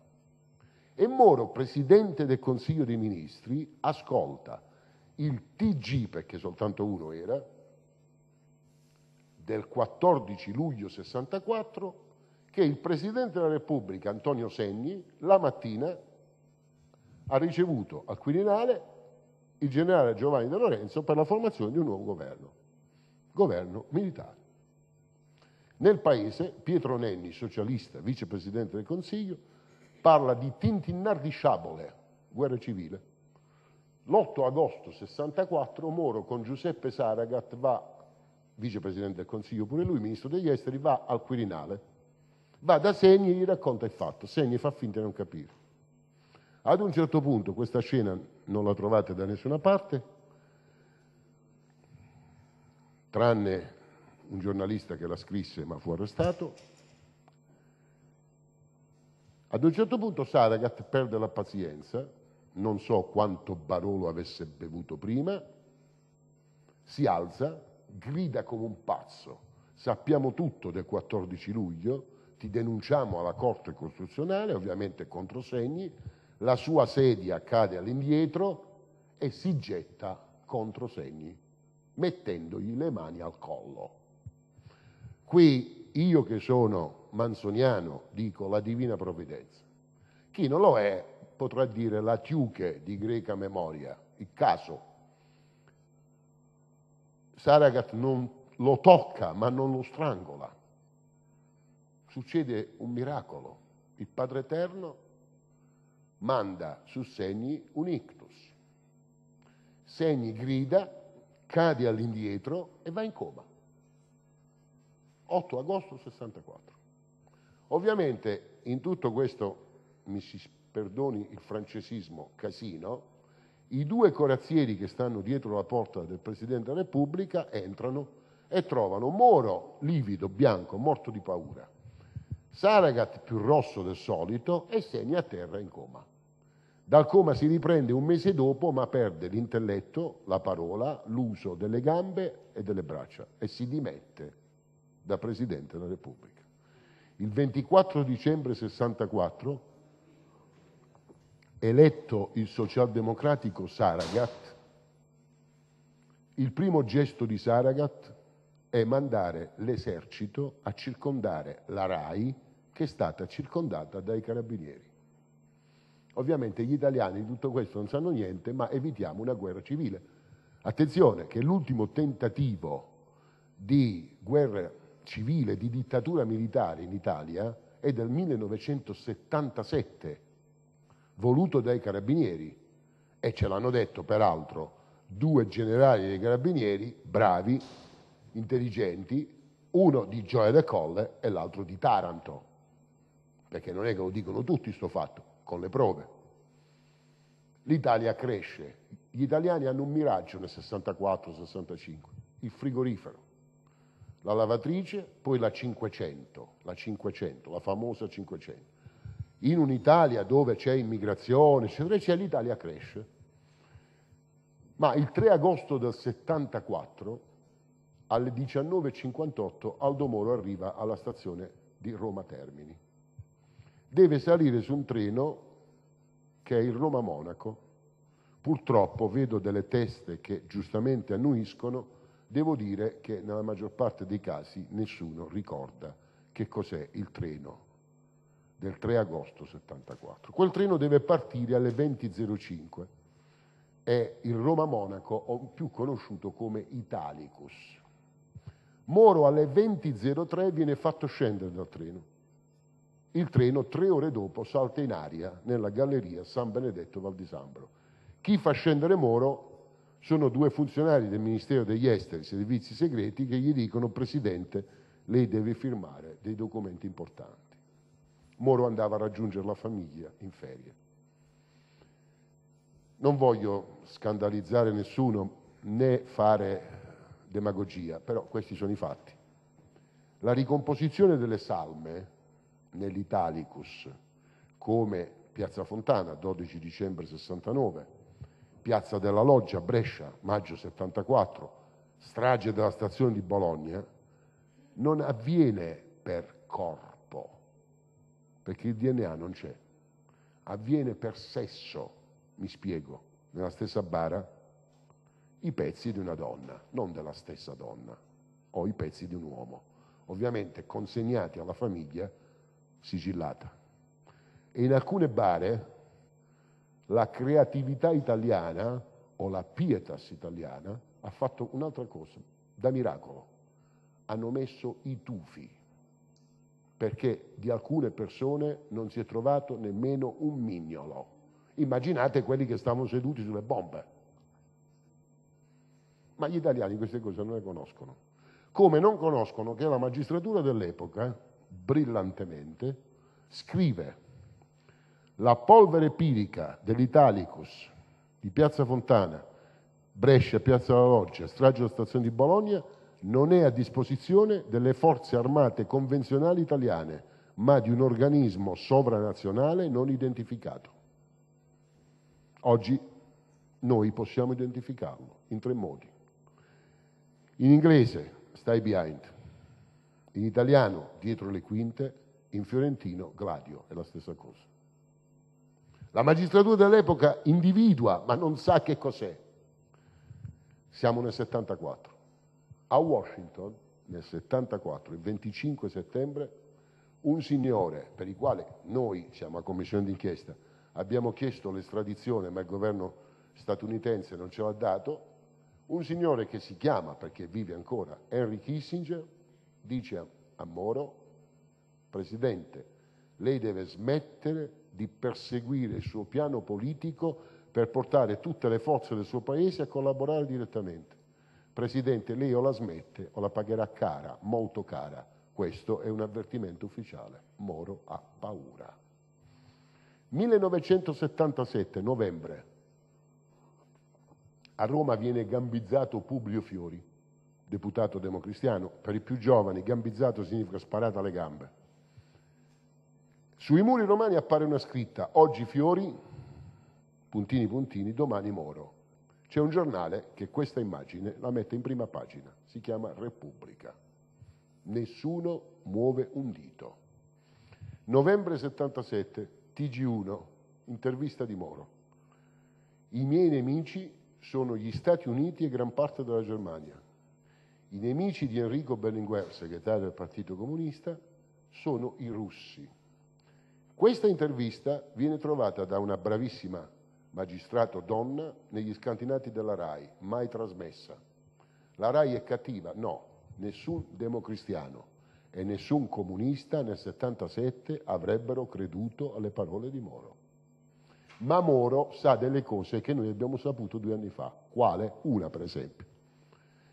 E Moro, presidente del Consiglio dei Ministri, ascolta il TG, perché soltanto uno era, del 14 luglio 64 che il Presidente della Repubblica, Antonio Segni, la mattina ha ricevuto al Quirinale il generale Giovanni De Lorenzo per la formazione di un nuovo governo, governo militare. Nel paese Pietro Nenni, socialista, vicepresidente del Consiglio, parla di tintinnar di sciabole, guerra civile. L'8 agosto 64 Moro con Giuseppe Saragat va vicepresidente del Consiglio, pure lui, ministro degli esteri, va al Quirinale, va da Segni e gli racconta il fatto. Segni fa finta di non capire. Ad un certo punto, questa scena non la trovate da nessuna parte, tranne un giornalista che la scrisse ma fu arrestato. Ad un certo punto Saragat perde la pazienza, non so quanto Barolo avesse bevuto prima, si alza, grida come un pazzo. Sappiamo tutto del 14 luglio, ti denunciamo alla Corte Costituzionale, ovviamente controsegni, la sua sedia cade all'indietro e si getta contro Segni, mettendogli le mani al collo. Qui io che sono manzoniano dico la divina provvidenza. Chi non lo è potrà dire la tiuche di greca memoria, il caso Saragat non lo tocca ma non lo strangola. Succede un miracolo. Il Padre Eterno manda su Segni un ictus. Segni grida, cade all'indietro e va in coma. 8 agosto 64. Ovviamente in tutto questo, mi si perdoni il francesismo casino, i due corazzieri che stanno dietro la porta del Presidente della Repubblica entrano e trovano Moro livido, bianco, morto di paura, Saragat più rosso del solito e Segni a terra in coma. Dal coma si riprende un mese dopo ma perde l'intelletto, la parola, l'uso delle gambe e delle braccia e si dimette da Presidente della Repubblica. Il 24 dicembre 64 eletto il socialdemocratico Saragat, il primo gesto di Saragat è mandare l'esercito a circondare la RAI che è stata circondata dai carabinieri. Ovviamente gli italiani di tutto questo non sanno niente, ma evitiamo una guerra civile. Attenzione che l'ultimo tentativo di guerra civile, di dittatura militare in Italia, è del 1977, voluto dai carabinieri e ce l'hanno detto peraltro due generali dei carabinieri bravi, intelligenti, uno di Gioia del Colle e l'altro di Taranto, perché non è che lo dicono tutti sto fatto, con le prove. L'Italia cresce, gli italiani hanno un miraggio nel 64-65, il frigorifero la lavatrice, poi la 500, la 500, la famosa 500 in un'Italia dove c'è immigrazione, eccetera, eccetera, l'Italia cresce. Ma il 3 agosto del 74, alle 19.58, Aldo Moro arriva alla stazione di Roma Termini. Deve salire su un treno che è il Roma Monaco. Purtroppo vedo delle teste che giustamente annuiscono, devo dire che nella maggior parte dei casi nessuno ricorda che cos'è il treno del 3 agosto 74. Quel treno deve partire alle 20.05. È il Roma Monaco, più conosciuto come Italicus. Moro alle 20.03 viene fatto scendere dal treno. Il treno tre ore dopo salta in aria nella galleria San Benedetto Val di Sambro. Chi fa scendere Moro sono due funzionari del Ministero degli Esteri, servizi segreti, che gli dicono Presidente, lei deve firmare dei documenti importanti. Moro andava a raggiungere la famiglia in ferie. Non voglio scandalizzare nessuno né fare demagogia, però questi sono i fatti. La ricomposizione delle salme nell'Italicus, come Piazza Fontana, 12 dicembre 69, Piazza della Loggia, Brescia, maggio 74, strage della stazione di Bologna, non avviene per corpo perché il DNA non c'è. Avviene per sesso, mi spiego, nella stessa bara, i pezzi di una donna, non della stessa donna, o i pezzi di un uomo, ovviamente consegnati alla famiglia sigillata. E in alcune bare la creatività italiana o la pietas italiana ha fatto un'altra cosa, da miracolo. Hanno messo i tufi perché di alcune persone non si è trovato nemmeno un mignolo. Immaginate quelli che stavano seduti sulle bombe. Ma gli italiani queste cose non le conoscono. Come non conoscono che la magistratura dell'epoca, brillantemente, scrive la polvere pirica dell'Italicus di Piazza Fontana, Brescia, Piazza della Loggia, strage della stazione di Bologna, non è a disposizione delle Forze armate convenzionali italiane, ma di un organismo sovranazionale non identificato. Oggi noi possiamo identificarlo in tre modi. In inglese, stai behind. In italiano, dietro le quinte. In fiorentino, gladio. È la stessa cosa. La magistratura dell'epoca individua, ma non sa che cos'è. Siamo nel 74. A Washington, nel 74, il 25 settembre, un signore per il quale noi siamo a commissione d'inchiesta, abbiamo chiesto l'estradizione ma il governo statunitense non ce l'ha dato, un signore che si chiama, perché vive ancora, Henry Kissinger, dice a Moro, Presidente, lei deve smettere di perseguire il suo piano politico per portare tutte le forze del suo Paese a collaborare direttamente. Presidente, lei o la smette o la pagherà cara, molto cara. Questo è un avvertimento ufficiale. Moro ha paura. 1977, novembre, a Roma viene gambizzato Publio Fiori, deputato democristiano. Per i più giovani, gambizzato significa sparata alle gambe. Sui muri romani appare una scritta, oggi Fiori, puntini puntini, domani Moro. C'è un giornale che questa immagine la mette in prima pagina, si chiama Repubblica. Nessuno muove un dito. Novembre 77, TG1, intervista di Moro. I miei nemici sono gli Stati Uniti e gran parte della Germania. I nemici di Enrico Berlinguer, segretario del Partito Comunista, sono i russi. Questa intervista viene trovata da una bravissima magistrato donna, negli scantinati della RAI, mai trasmessa. La RAI è cattiva? No, nessun democristiano e nessun comunista nel 77 avrebbero creduto alle parole di Moro. Ma Moro sa delle cose che noi abbiamo saputo due anni fa, quale? Una per esempio,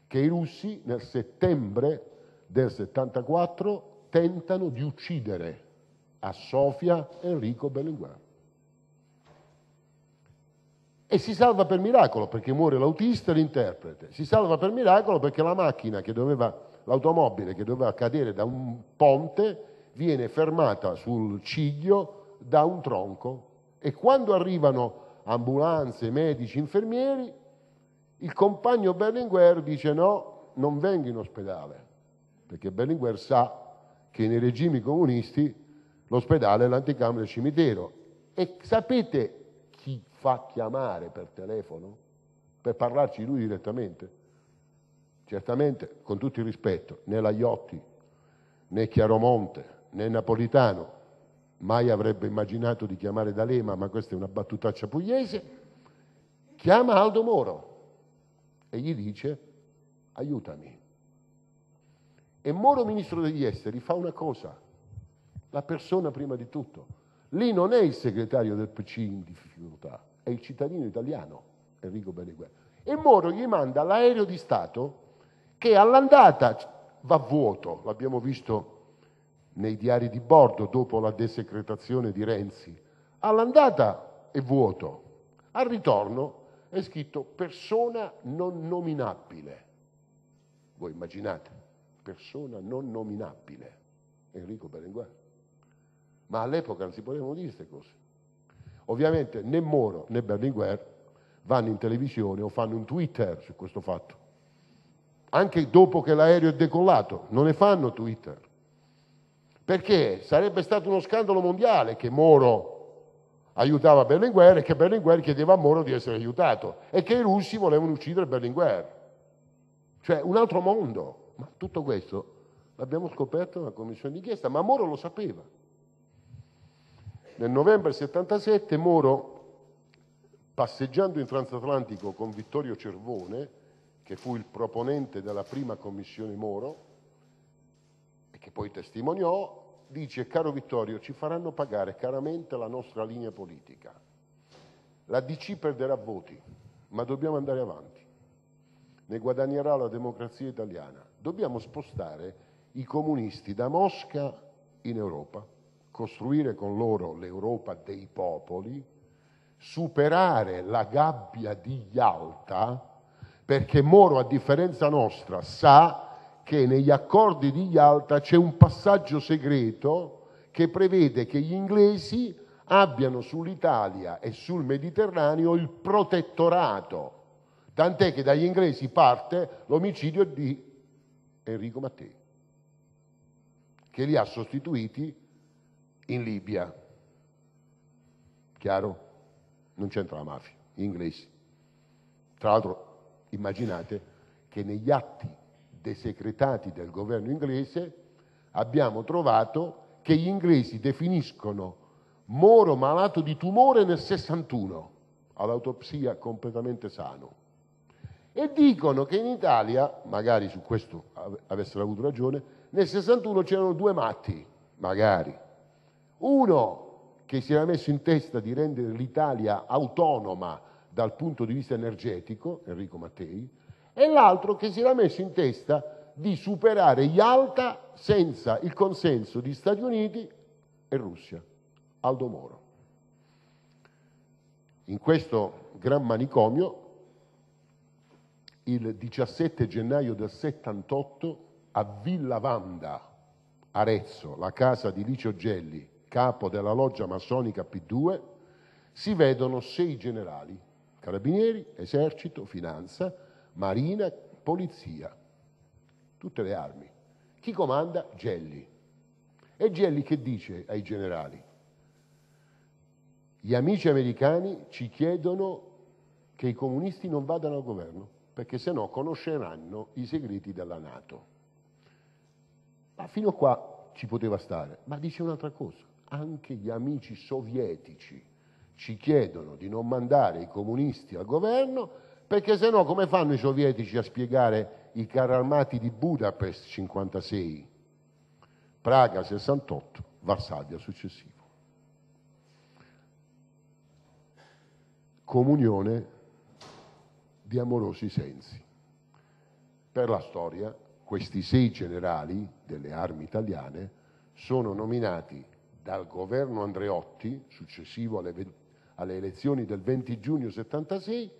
che i russi nel settembre del 74 tentano di uccidere a Sofia Enrico Berlinguer e si salva per miracolo perché muore l'autista e l'interprete, si salva per miracolo perché la macchina che doveva, l'automobile che doveva cadere da un ponte viene fermata sul ciglio da un tronco e quando arrivano ambulanze, medici, infermieri, il compagno Berlinguer dice no, non vengo in ospedale, perché Berlinguer sa che nei regimi comunisti l'ospedale è l'anticamera del cimitero. E sapete fa chiamare per telefono per parlarci lui direttamente? Certamente, con tutto il rispetto, né Laiotti, né Chiaromonte, né Napolitano mai avrebbe immaginato di chiamare D'Alema, ma questa è una battutaccia pugliese, chiama Aldo Moro e gli dice aiutami. E Moro, ministro degli esteri, fa una cosa, la persona prima di tutto. Lì non è il segretario del PC in difficoltà, è il cittadino italiano, Enrico Berlinguer. E Moro gli manda l'aereo di Stato che all'andata va vuoto, l'abbiamo visto nei diari di bordo dopo la desecretazione di Renzi, all'andata è vuoto, al ritorno è scritto persona non nominabile. Voi immaginate, persona non nominabile, Enrico Berenguer. Ma all'epoca non si potevano dire queste cose. Ovviamente né Moro né Berlinguer vanno in televisione o fanno un Twitter su questo fatto. Anche dopo che l'aereo è decollato, non ne fanno Twitter. Perché sarebbe stato uno scandalo mondiale che Moro aiutava Berlinguer e che Berlinguer chiedeva a Moro di essere aiutato e che i russi volevano uccidere Berlinguer. Cioè un altro mondo. Ma tutto questo l'abbiamo scoperto nella commissione d'inchiesta, ma Moro lo sapeva. Nel novembre 77 Moro, passeggiando in transatlantico con Vittorio Cervone, che fu il proponente della prima commissione Moro, e che poi testimoniò, dice, caro Vittorio, ci faranno pagare caramente la nostra linea politica. La DC perderà voti, ma dobbiamo andare avanti. Ne guadagnerà la democrazia italiana. Dobbiamo spostare i comunisti da Mosca in Europa costruire con loro l'Europa dei popoli, superare la gabbia di Yalta, perché Moro, a differenza nostra, sa che negli accordi di Yalta c'è un passaggio segreto che prevede che gli inglesi abbiano sull'Italia e sul Mediterraneo il protettorato, tant'è che dagli inglesi parte l'omicidio di Enrico Mattei, che li ha sostituiti in Libia. Chiaro? Non c'entra la mafia, gli inglesi. Tra l'altro, immaginate che negli atti desecretati del governo inglese abbiamo trovato che gli inglesi definiscono Moro malato di tumore nel 61, all'autopsia completamente sano. E dicono che in Italia, magari su questo avessero avuto ragione, nel 61 c'erano due matti, magari, uno che si era messo in testa di rendere l'Italia autonoma dal punto di vista energetico, Enrico Mattei, e l'altro che si era messo in testa di superare Yalta senza il consenso di Stati Uniti e Russia, Aldo Moro. In questo gran manicomio, il 17 gennaio del 78 a Villa Vanda, Arezzo, la casa di Licio Gelli, capo della loggia massonica P2, si vedono sei generali, carabinieri, esercito, finanza, marina, polizia, tutte le armi. Chi comanda? Gelli. E Gelli che dice ai generali? Gli amici americani ci chiedono che i comunisti non vadano al governo, perché se no conosceranno i segreti della Nato. Ma fino a qua ci poteva stare, ma dice un'altra cosa anche gli amici sovietici ci chiedono di non mandare i comunisti al governo perché se no come fanno i sovietici a spiegare i carri armati di Budapest 56, Praga 68, Varsavia successivo? Comunione di amorosi sensi. Per la storia questi sei generali delle armi italiane sono nominati dal Governo Andreotti, successivo alle elezioni del 20 giugno 1976,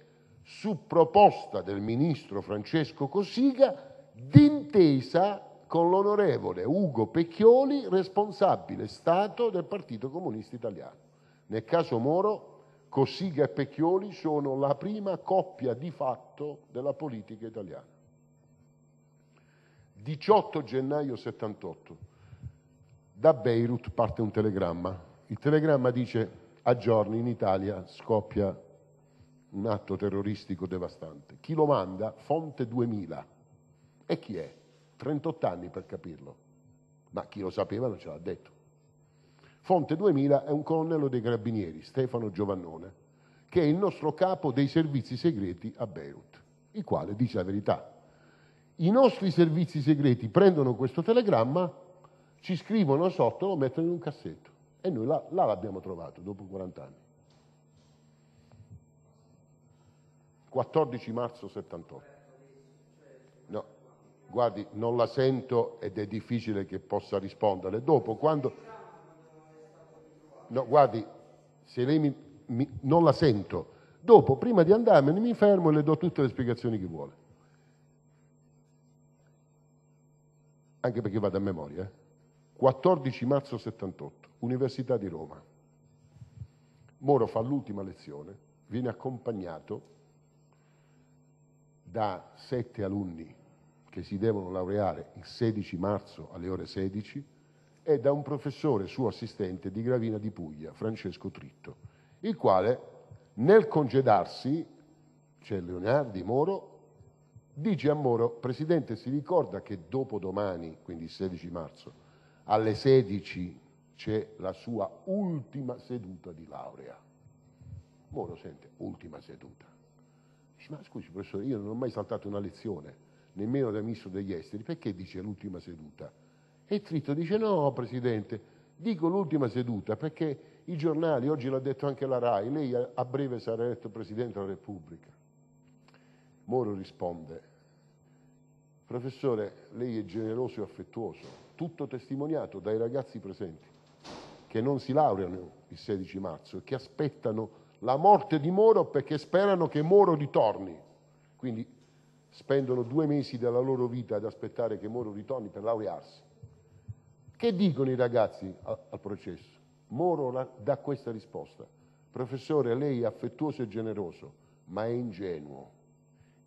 su proposta del ministro Francesco Cossiga, d'intesa con l'onorevole Ugo Pecchioli, responsabile Stato del Partito Comunista Italiano. Nel caso Moro, Cossiga e Pecchioli sono la prima coppia di fatto della politica italiana. 18 gennaio 78 da Beirut parte un telegramma. Il telegramma dice a giorni in Italia scoppia un atto terroristico devastante. Chi lo manda? Fonte 2000. E chi è? 38 anni per capirlo. Ma chi lo sapeva non ce l'ha detto. Fonte 2000 è un colonnello dei carabinieri, Stefano Giovannone, che è il nostro capo dei servizi segreti a Beirut, il quale dice la verità. I nostri servizi segreti prendono questo telegramma ci scrivono sotto, lo mettono in un cassetto. E noi là, là l'abbiamo trovato, dopo 40 anni. 14 marzo 78. No, guardi, non la sento ed è difficile che possa rispondere. Dopo, quando... No, guardi, se lei mi... mi non la sento. Dopo, prima di andarmene, mi fermo e le do tutte le spiegazioni che vuole. Anche perché vado a memoria, eh? 14 marzo 78, Università di Roma. Moro fa l'ultima lezione, viene accompagnato da sette alunni che si devono laureare il 16 marzo alle ore 16 e da un professore suo assistente di Gravina di Puglia, Francesco Tritto, il quale nel congedarsi, c'è cioè Leonardi Moro, dice a Moro, Presidente si ricorda che dopo domani, quindi il 16 marzo, alle 16 c'è la sua ultima seduta di laurea. Moro sente, ultima seduta. Dice, ma scusi professore, io non ho mai saltato una lezione, nemmeno da ministro degli esteri, perché dice l'ultima seduta? E Tritto dice, no presidente, dico l'ultima seduta perché i giornali, oggi l'ha detto anche la RAI, lei a breve sarà eletto Presidente della Repubblica. Moro risponde, professore, lei è generoso e affettuoso, tutto testimoniato dai ragazzi presenti, che non si laureano il 16 marzo e che aspettano la morte di Moro perché sperano che Moro ritorni. Quindi spendono due mesi della loro vita ad aspettare che Moro ritorni per laurearsi. Che dicono i ragazzi al processo? Moro dà questa risposta. Professore, lei è affettuoso e generoso, ma è ingenuo.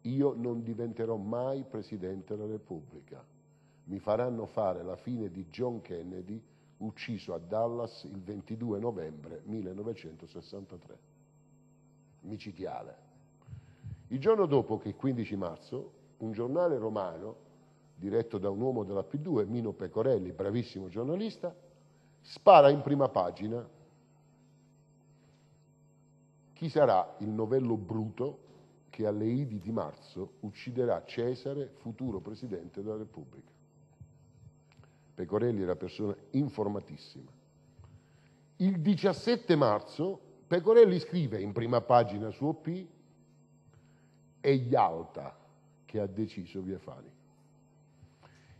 Io non diventerò mai Presidente della Repubblica mi faranno fare la fine di John Kennedy, ucciso a Dallas il 22 novembre 1963. Micidiale. Il giorno dopo che, il 15 marzo, un giornale romano, diretto da un uomo della P2, Mino Pecorelli, bravissimo giornalista, spara in prima pagina chi sarà il novello bruto che alle Idi di marzo ucciderà Cesare, futuro Presidente della Repubblica. Pecorelli era una persona informatissima. Il 17 marzo Pecorelli scrive in prima pagina su OP è Yalta che ha deciso via Fani.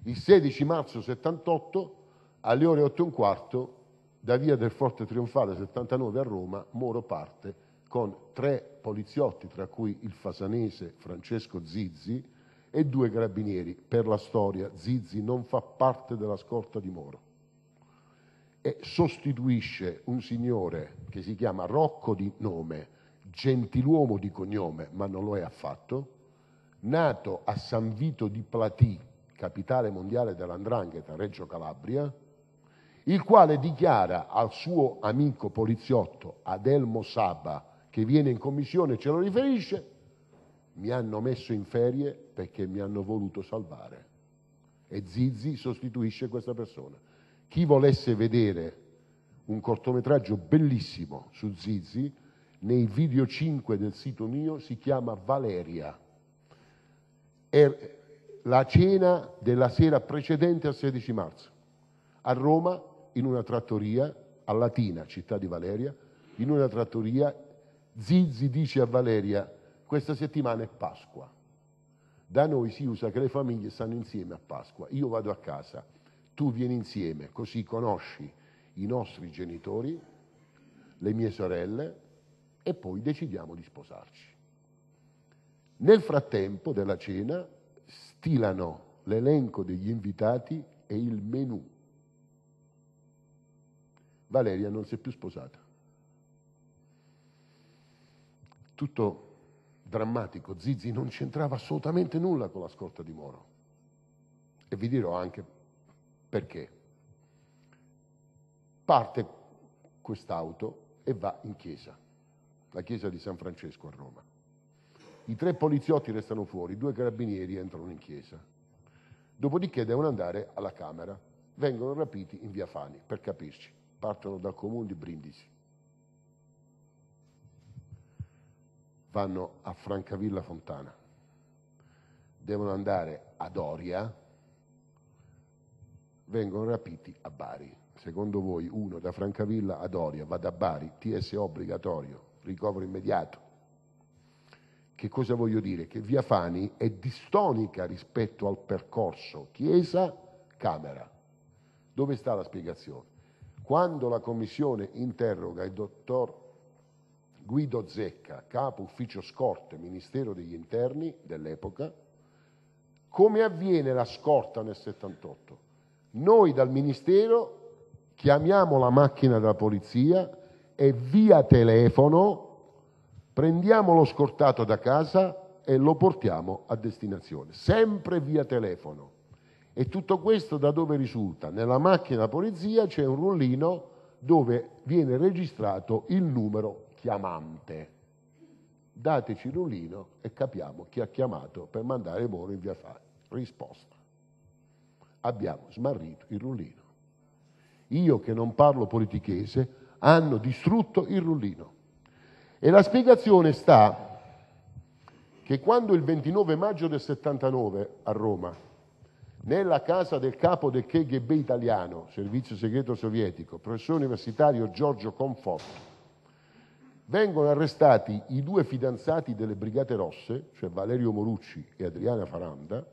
Il 16 marzo 78 alle ore 8 e un quarto da via del Forte Trionfale 79 a Roma Moro parte con tre poliziotti, tra cui il fasanese Francesco Zizzi, e due carabinieri. Per la storia, Zizzi non fa parte della scorta di Moro e sostituisce un signore che si chiama Rocco di nome, gentiluomo di cognome, ma non lo è affatto, nato a San Vito di Platì, capitale mondiale dell'Andrangheta, Reggio Calabria, il quale dichiara al suo amico poliziotto Adelmo Saba, che viene in commissione e ce lo riferisce, mi hanno messo in ferie perché mi hanno voluto salvare. E Zizi sostituisce questa persona. Chi volesse vedere un cortometraggio bellissimo su Zizi, nei video 5 del sito mio si chiama Valeria. È la cena della sera precedente al 16 marzo, a Roma, in una trattoria, a Latina, città di Valeria, in una trattoria, Zizi dice a Valeria, questa settimana è Pasqua. Da noi si usa che le famiglie stanno insieme a Pasqua. Io vado a casa, tu vieni insieme, così conosci i nostri genitori, le mie sorelle e poi decidiamo di sposarci. Nel frattempo della cena stilano l'elenco degli invitati e il menù. Valeria non si è più sposata. Tutto drammatico, Zizi non c'entrava assolutamente nulla con la scorta di Moro. E vi dirò anche perché. Parte quest'auto e va in chiesa, la chiesa di San Francesco a Roma. I tre poliziotti restano fuori, due carabinieri entrano in chiesa. Dopodiché devono andare alla Camera. Vengono rapiti in via Fani, per capirci. Partono dal comune di Brindisi. vanno a Francavilla Fontana, devono andare ad Oria, vengono rapiti a Bari. Secondo voi uno da Francavilla ad Oria va da Bari, TS obbligatorio, ricovero immediato. Che cosa voglio dire? Che Via Fani è distonica rispetto al percorso Chiesa-Camera. Dove sta la spiegazione? Quando la Commissione interroga il dottor Guido Zecca, capo ufficio scorte Ministero degli Interni dell'epoca, come avviene la scorta nel 78? Noi dal Ministero chiamiamo la macchina della polizia e via telefono prendiamo lo scortato da casa e lo portiamo a destinazione, sempre via telefono. E tutto questo da dove risulta? Nella macchina della polizia c'è un rullino dove viene registrato il numero chiamante. Dateci l'ulino e capiamo chi ha chiamato per mandare Moro in via Fani. Risposta. Abbiamo smarrito il rullino. Io che non parlo politichese, hanno distrutto il rullino. E la spiegazione sta che quando il 29 maggio del 79 a Roma, nella casa del capo del KGB italiano, servizio segreto sovietico, professore universitario Giorgio Conforto, vengono arrestati i due fidanzati delle Brigate Rosse, cioè Valerio Morucci e Adriana Faranda,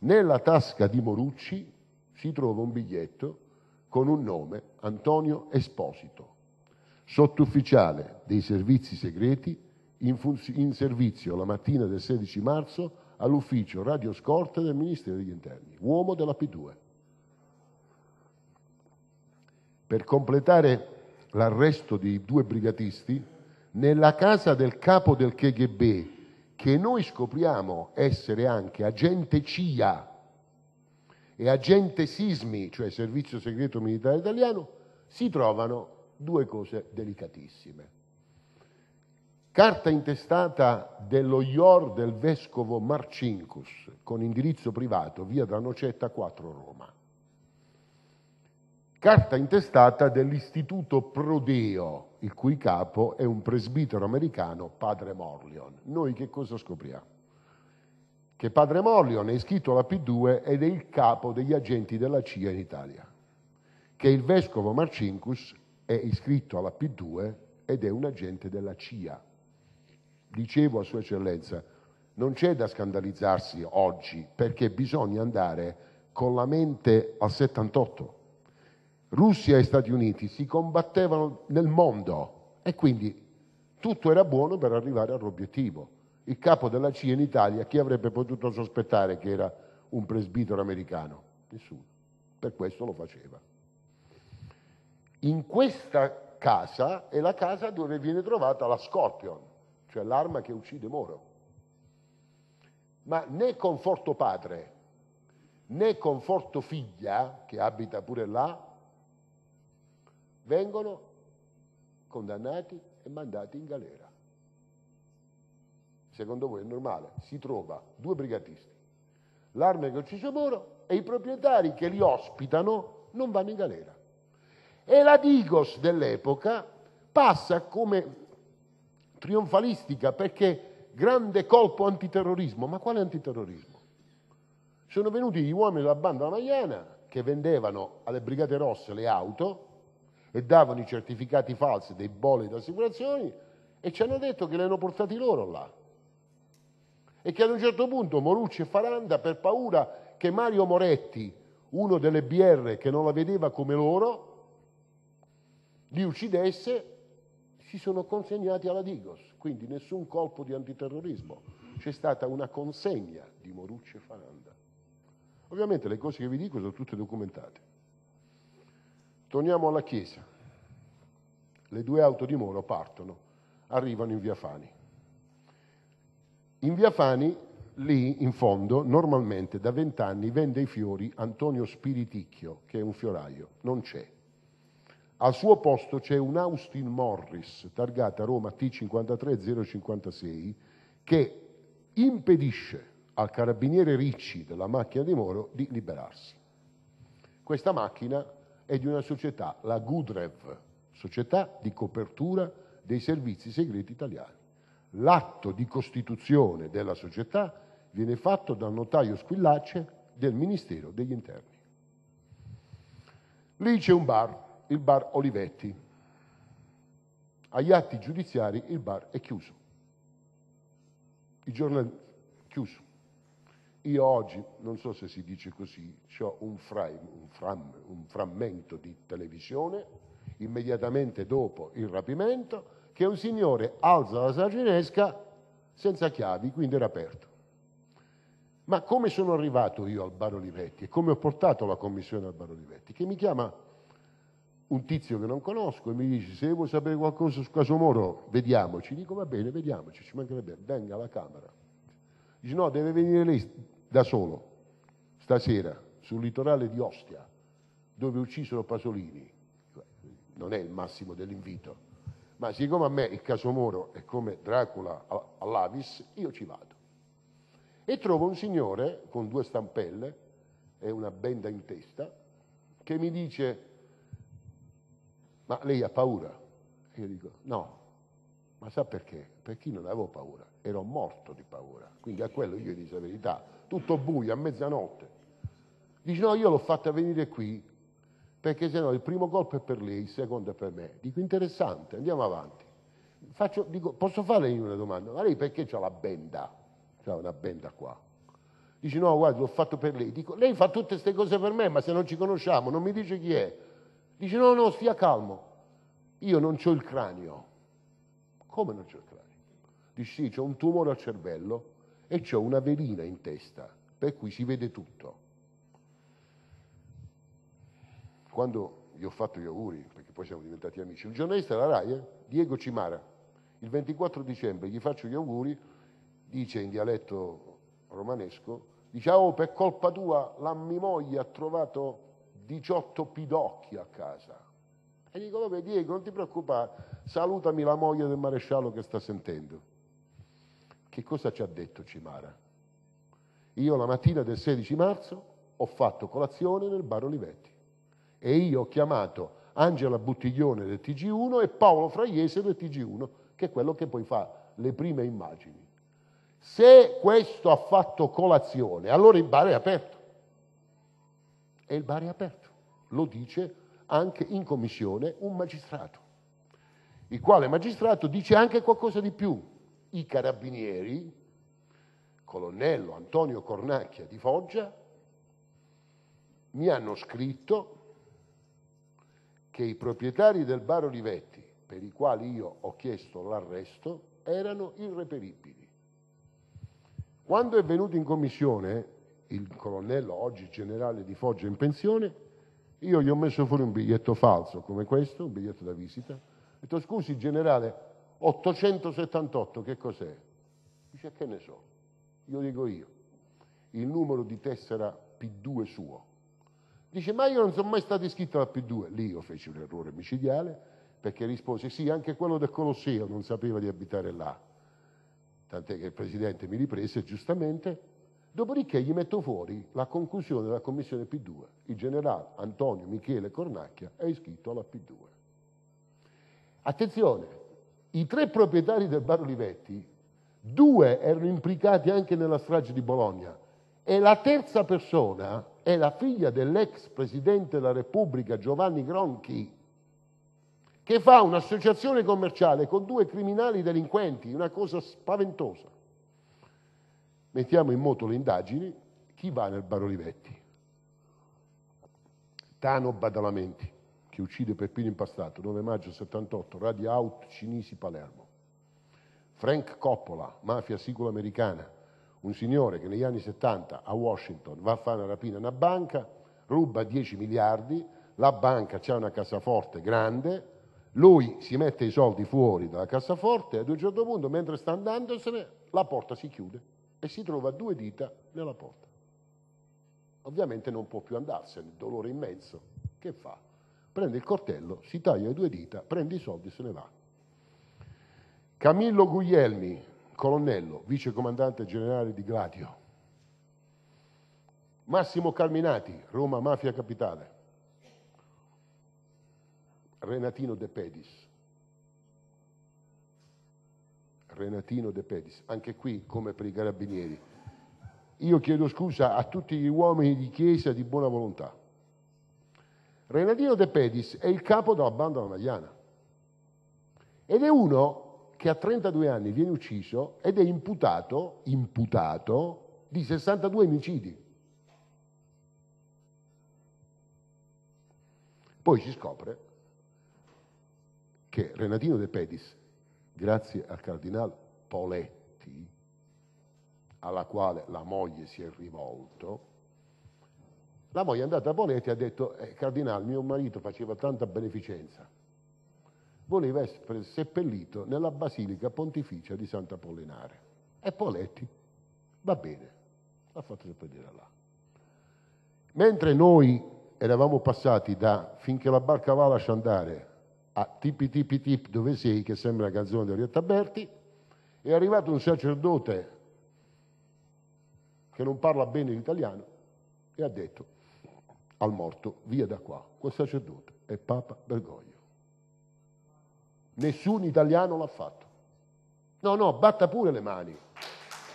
nella tasca di Morucci si trova un biglietto con un nome, Antonio Esposito, sottufficiale dei servizi segreti in, in servizio la mattina del 16 marzo all'ufficio radioscorte del Ministero degli Interni, uomo della P2. Per completare l'arresto dei due brigatisti, nella casa del capo del KGB, che noi scopriamo essere anche agente CIA e agente SISMI, cioè Servizio Segreto Militare Italiano, si trovano due cose delicatissime. Carta intestata dello IOR del vescovo Marcinkus con indirizzo privato, via Danocetta 4 Roma. Carta intestata dell'Istituto Prodeo il cui capo è un presbitero americano, padre Morlion. Noi che cosa scopriamo? Che padre Morlion è iscritto alla P2 ed è il capo degli agenti della CIA in Italia, che il vescovo Marcinkus è iscritto alla P2 ed è un agente della CIA. Dicevo a Sua Eccellenza, non c'è da scandalizzarsi oggi perché bisogna andare con la mente al 78 Russia e Stati Uniti si combattevano nel mondo e quindi tutto era buono per arrivare all'obiettivo. Il capo della CIA in Italia, chi avrebbe potuto sospettare che era un presbitero americano? Nessuno. Per questo lo faceva. In questa casa è la casa dove viene trovata la Scorpion, cioè l'arma che uccide Moro. Ma né conforto padre né conforto figlia, che abita pure là, vengono condannati e mandati in galera. Secondo voi è normale? Si trova due brigatisti, l'arma che uccide Moro e i proprietari che li ospitano non vanno in galera. E la Digos dell'epoca passa come trionfalistica perché grande colpo antiterrorismo. Ma quale antiterrorismo? Sono venuti gli uomini della banda maiana che vendevano alle brigate rosse le auto e davano i certificati falsi dei bolli di assicurazioni e ci hanno detto che li hanno portati loro là. E che ad un certo punto Morucci e Faranda, per paura che Mario Moretti, uno delle BR che non la vedeva come loro, li uccidesse, si sono consegnati alla Digos. Quindi nessun colpo di antiterrorismo. C'è stata una consegna di Morucci e Faranda. Ovviamente le cose che vi dico sono tutte documentate. Torniamo alla chiesa. Le due auto di Moro partono, arrivano in via Fani. In via Fani, lì in fondo, normalmente da vent'anni vende i fiori Antonio Spiriticchio, che è un fioraio, non c'è. Al suo posto c'è un Austin Morris, targata Roma T53056, che impedisce al carabiniere Ricci della macchina di Moro di liberarsi. Questa macchina e di una società, la Gudrev, società di copertura dei servizi segreti italiani. L'atto di costituzione della società viene fatto dal notaio squillace del Ministero degli Interni. Lì c'è un bar, il bar Olivetti. Agli atti giudiziari il bar è chiuso. I giornali chiuso. Io oggi, non so se si dice così, ho un, fram, un, fram, un frammento di televisione, immediatamente dopo il rapimento, che un signore alza la sarginesca senza chiavi, quindi era aperto. Ma come sono arrivato io al Baro Olivetti e come ho portato la commissione al Baro Olivetti? Che mi chiama un tizio che non conosco e mi dice se vuoi sapere qualcosa su Casomoro, vediamoci. Dico va bene, vediamoci, ci mancherebbe, venga alla Camera. Dice no, deve venire lei, da solo, stasera, sul litorale di Ostia, dove uccisero Pasolini. Cioè, non è il massimo dell'invito, ma siccome a me il Casomoro è come Dracula all'Avis, io ci vado. E trovo un signore con due stampelle e una benda in testa che mi dice, ma lei ha paura? E io dico, no, ma sa perché? Perché io non avevo paura, ero morto di paura. Quindi a quello io gli dico la verità, tutto buio, a mezzanotte. Dice, no, io l'ho fatta venire qui perché sennò il primo colpo è per lei, il secondo è per me. Dico, interessante, andiamo avanti. Faccio, dico, posso fare io una domanda? Ma lei perché ha la benda? C'ha una benda qua. Dice, no, guarda, l'ho fatto per lei. Dico, lei fa tutte queste cose per me, ma se non ci conosciamo, non mi dice chi è. Dice, no, no, stia calmo. Io non ho il cranio. Come non ho il cranio? Dice, sì, c'è un tumore al cervello e ho una velina in testa, per cui si vede tutto. Quando gli ho fatto gli auguri, perché poi siamo diventati amici, il giornalista della RAI, eh, Diego Cimara, il 24 dicembre gli faccio gli auguri, dice in dialetto romanesco, dice, ah, oh, per colpa tua la mia moglie ha trovato 18 pidocchi a casa. E dico, vabbè Diego, non ti preoccupare, salutami la moglie del maresciallo che sta sentendo. Che cosa ci ha detto Cimara? Io la mattina del 16 marzo ho fatto colazione nel bar Olivetti e io ho chiamato Angela Buttiglione del TG1 e Paolo Fraiese del TG1, che è quello che poi fa le prime immagini. Se questo ha fatto colazione, allora il bar è aperto. E il bar è aperto. Lo dice anche in commissione un magistrato, il quale magistrato dice anche qualcosa di più i carabinieri, colonnello Antonio Cornacchia di Foggia, mi hanno scritto che i proprietari del bar Olivetti, per i quali io ho chiesto l'arresto, erano irreperibili. Quando è venuto in commissione il colonnello, oggi generale di Foggia in pensione, io gli ho messo fuori un biglietto falso come questo, un biglietto da visita, ho detto scusi generale, 878 che cos'è? Dice che ne so, io dico io, il numero di tessera P2 suo. Dice ma io non sono mai stato iscritto alla P2, lì io feci un errore micidiale perché rispose sì, anche quello del Colosseo non sapeva di abitare là, tant'è che il Presidente mi riprese giustamente, dopodiché gli metto fuori la conclusione della Commissione P2, il generale Antonio Michele Cornacchia è iscritto alla P2. Attenzione, i tre proprietari del bar Olivetti, due erano implicati anche nella strage di Bologna e la terza persona è la figlia dell'ex presidente della Repubblica Giovanni Gronchi, che fa un'associazione commerciale con due criminali delinquenti, una cosa spaventosa. Mettiamo in moto le indagini, chi va nel bar Olivetti? Tano Badalamenti che uccide Peppino Impastato, 9 maggio 78, Radio Out Cinisi Palermo. Frank Coppola, mafia siculo-americana, un signore che negli anni 70 a Washington va a fare una rapina a una banca, ruba 10 miliardi, la banca ha una cassaforte grande, lui si mette i soldi fuori dalla cassaforte e ad un certo punto, mentre sta andandosene, la porta si chiude e si trova due dita nella porta. Ovviamente non può più andarsene, dolore immenso. Che fa? prende il cortello, si taglia le due dita, prende i soldi e se ne va. Camillo Guglielmi, colonnello, vicecomandante generale di Gladio. Massimo Carminati, Roma Mafia Capitale. Renatino De Pedis. Renatino De Pedis, anche qui come per i carabinieri. Io chiedo scusa a tutti gli uomini di chiesa di buona volontà Renatino De Pedis è il capo della banda Magliana ed è uno che a 32 anni viene ucciso ed è imputato, imputato di 62 omicidi. Poi si scopre che Renatino De Pedis, grazie al cardinale Poletti, alla quale la moglie si è rivolto, la moglie è andata a Poletti e ha detto, eh, Cardinale, mio marito faceva tanta beneficenza, voleva essere seppellito nella Basilica Pontificia di Sant'Apollinare. E Poletti, va bene, l'ha fatto seppellire là. Mentre noi eravamo passati da finché la barca va lascia andare a tipi tipi tipi dove sei, che sembra la canzone di Orietta Berti, è arrivato un sacerdote che non parla bene l'italiano e ha detto al morto, via da qua. Quel sacerdote è Papa Bergoglio. Nessun italiano l'ha fatto. No, no, batta pure le mani.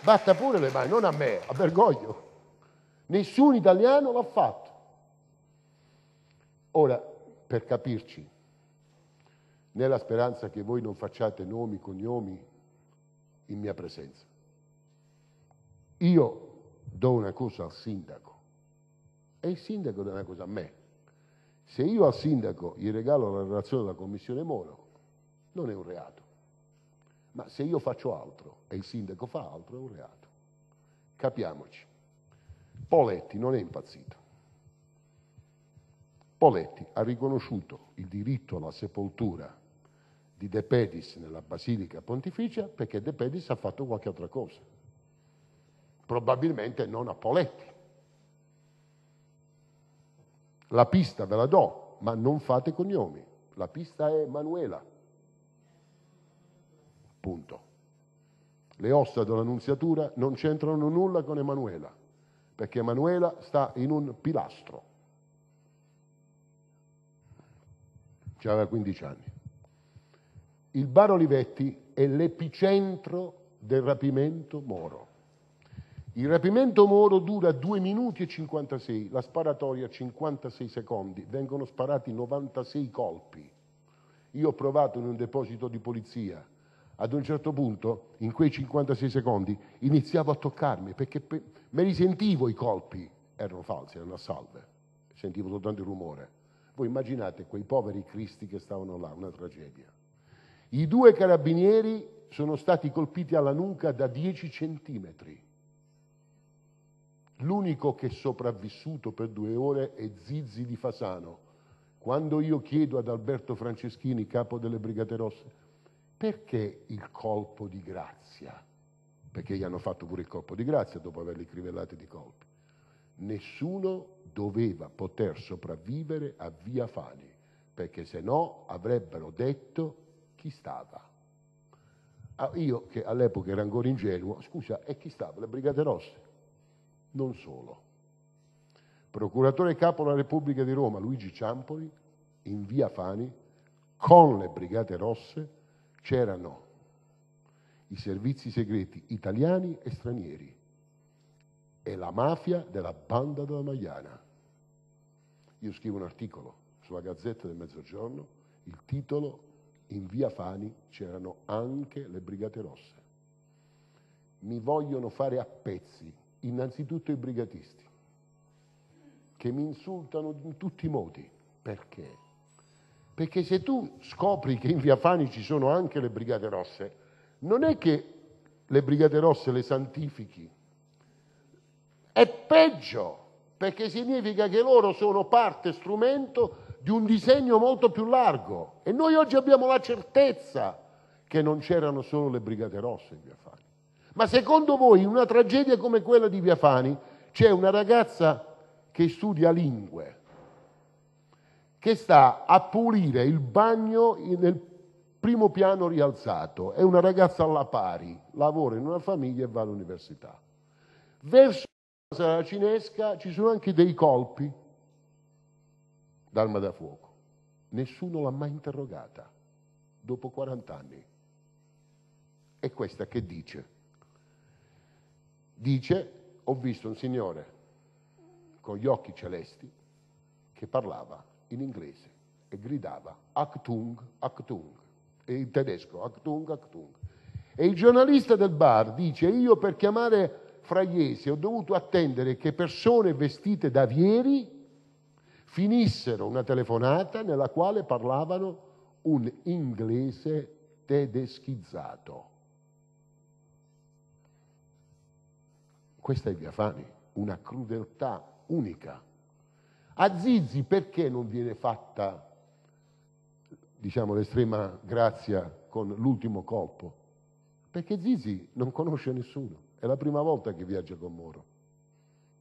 Batta pure le mani, non a me, a Bergoglio. Nessun italiano l'ha fatto. Ora, per capirci, nella speranza che voi non facciate nomi, cognomi in mia presenza, io do una cosa al sindaco e il sindaco non è una cosa a me. Se io al sindaco gli regalo la relazione della Commissione Monaco, non è un reato. Ma se io faccio altro e il sindaco fa altro, è un reato. Capiamoci. Poletti non è impazzito. Poletti ha riconosciuto il diritto alla sepoltura di De Pedis nella Basilica Pontificia perché De Pedis ha fatto qualche altra cosa. Probabilmente non a Poletti la pista ve la do, ma non fate cognomi. La pista è Manuela. Punto. Le ossa dell'Annunziatura non c'entrano nulla con Emanuela, perché Emanuela sta in un pilastro. C'aveva 15 anni. Il Bar Olivetti è l'epicentro del rapimento moro. Il rapimento Moro dura 2 minuti e 56, la sparatoria 56 secondi, vengono sparati 96 colpi. Io ho provato in un deposito di polizia, ad un certo punto, in quei 56 secondi, iniziavo a toccarmi perché me li sentivo i colpi, erano falsi, erano a salve, sentivo soltanto il rumore. Voi immaginate quei poveri cristi che stavano là, una tragedia. I due carabinieri sono stati colpiti alla nuca da 10 centimetri L'unico che è sopravvissuto per due ore è Zizzi di Fasano. Quando io chiedo ad Alberto Franceschini, capo delle Brigate Rosse, perché il colpo di grazia? Perché gli hanno fatto pure il colpo di grazia dopo averli crivellati di colpi. Nessuno doveva poter sopravvivere a Via Fani, perché se no avrebbero detto chi stava. Ah, io che all'epoca ero ancora ingenuo, scusa, e chi stava? Le Brigate Rosse non solo. Procuratore capo della Repubblica di Roma Luigi Ciampoli, in via Fani, con le Brigate Rosse c'erano i servizi segreti italiani e stranieri e la mafia della banda della Magliana. Io scrivo un articolo sulla Gazzetta del Mezzogiorno, il titolo In via Fani c'erano anche le Brigate Rosse. Mi vogliono fare a pezzi innanzitutto i brigatisti, che mi insultano in tutti i modi. Perché? Perché se tu scopri che in via Fani ci sono anche le brigate rosse, non è che le brigate rosse le santifichi, è peggio, perché significa che loro sono parte, strumento di un disegno molto più largo. E noi oggi abbiamo la certezza che non c'erano solo le brigate rosse in via Fani ma secondo voi in una tragedia come quella di Viafani c'è una ragazza che studia lingue, che sta a pulire il bagno nel primo piano rialzato, è una ragazza alla pari, lavora in una famiglia e va all'università. Verso la cinesca ci sono anche dei colpi d'arma da fuoco. Nessuno l'ha mai interrogata, dopo 40 anni. E questa che dice dice ho visto un signore con gli occhi celesti che parlava in inglese e gridava Achtung, Achtung, e in tedesco Achtung, Achtung. E il giornalista del bar dice io per chiamare Fraiese ho dovuto attendere che persone vestite da vieri finissero una telefonata nella quale parlavano un inglese tedeschizzato. Questa è via Fani, una crudeltà unica. A Zizi perché non viene fatta, diciamo, l'estrema grazia con l'ultimo colpo? Perché Zizi non conosce nessuno, è la prima volta che viaggia con Moro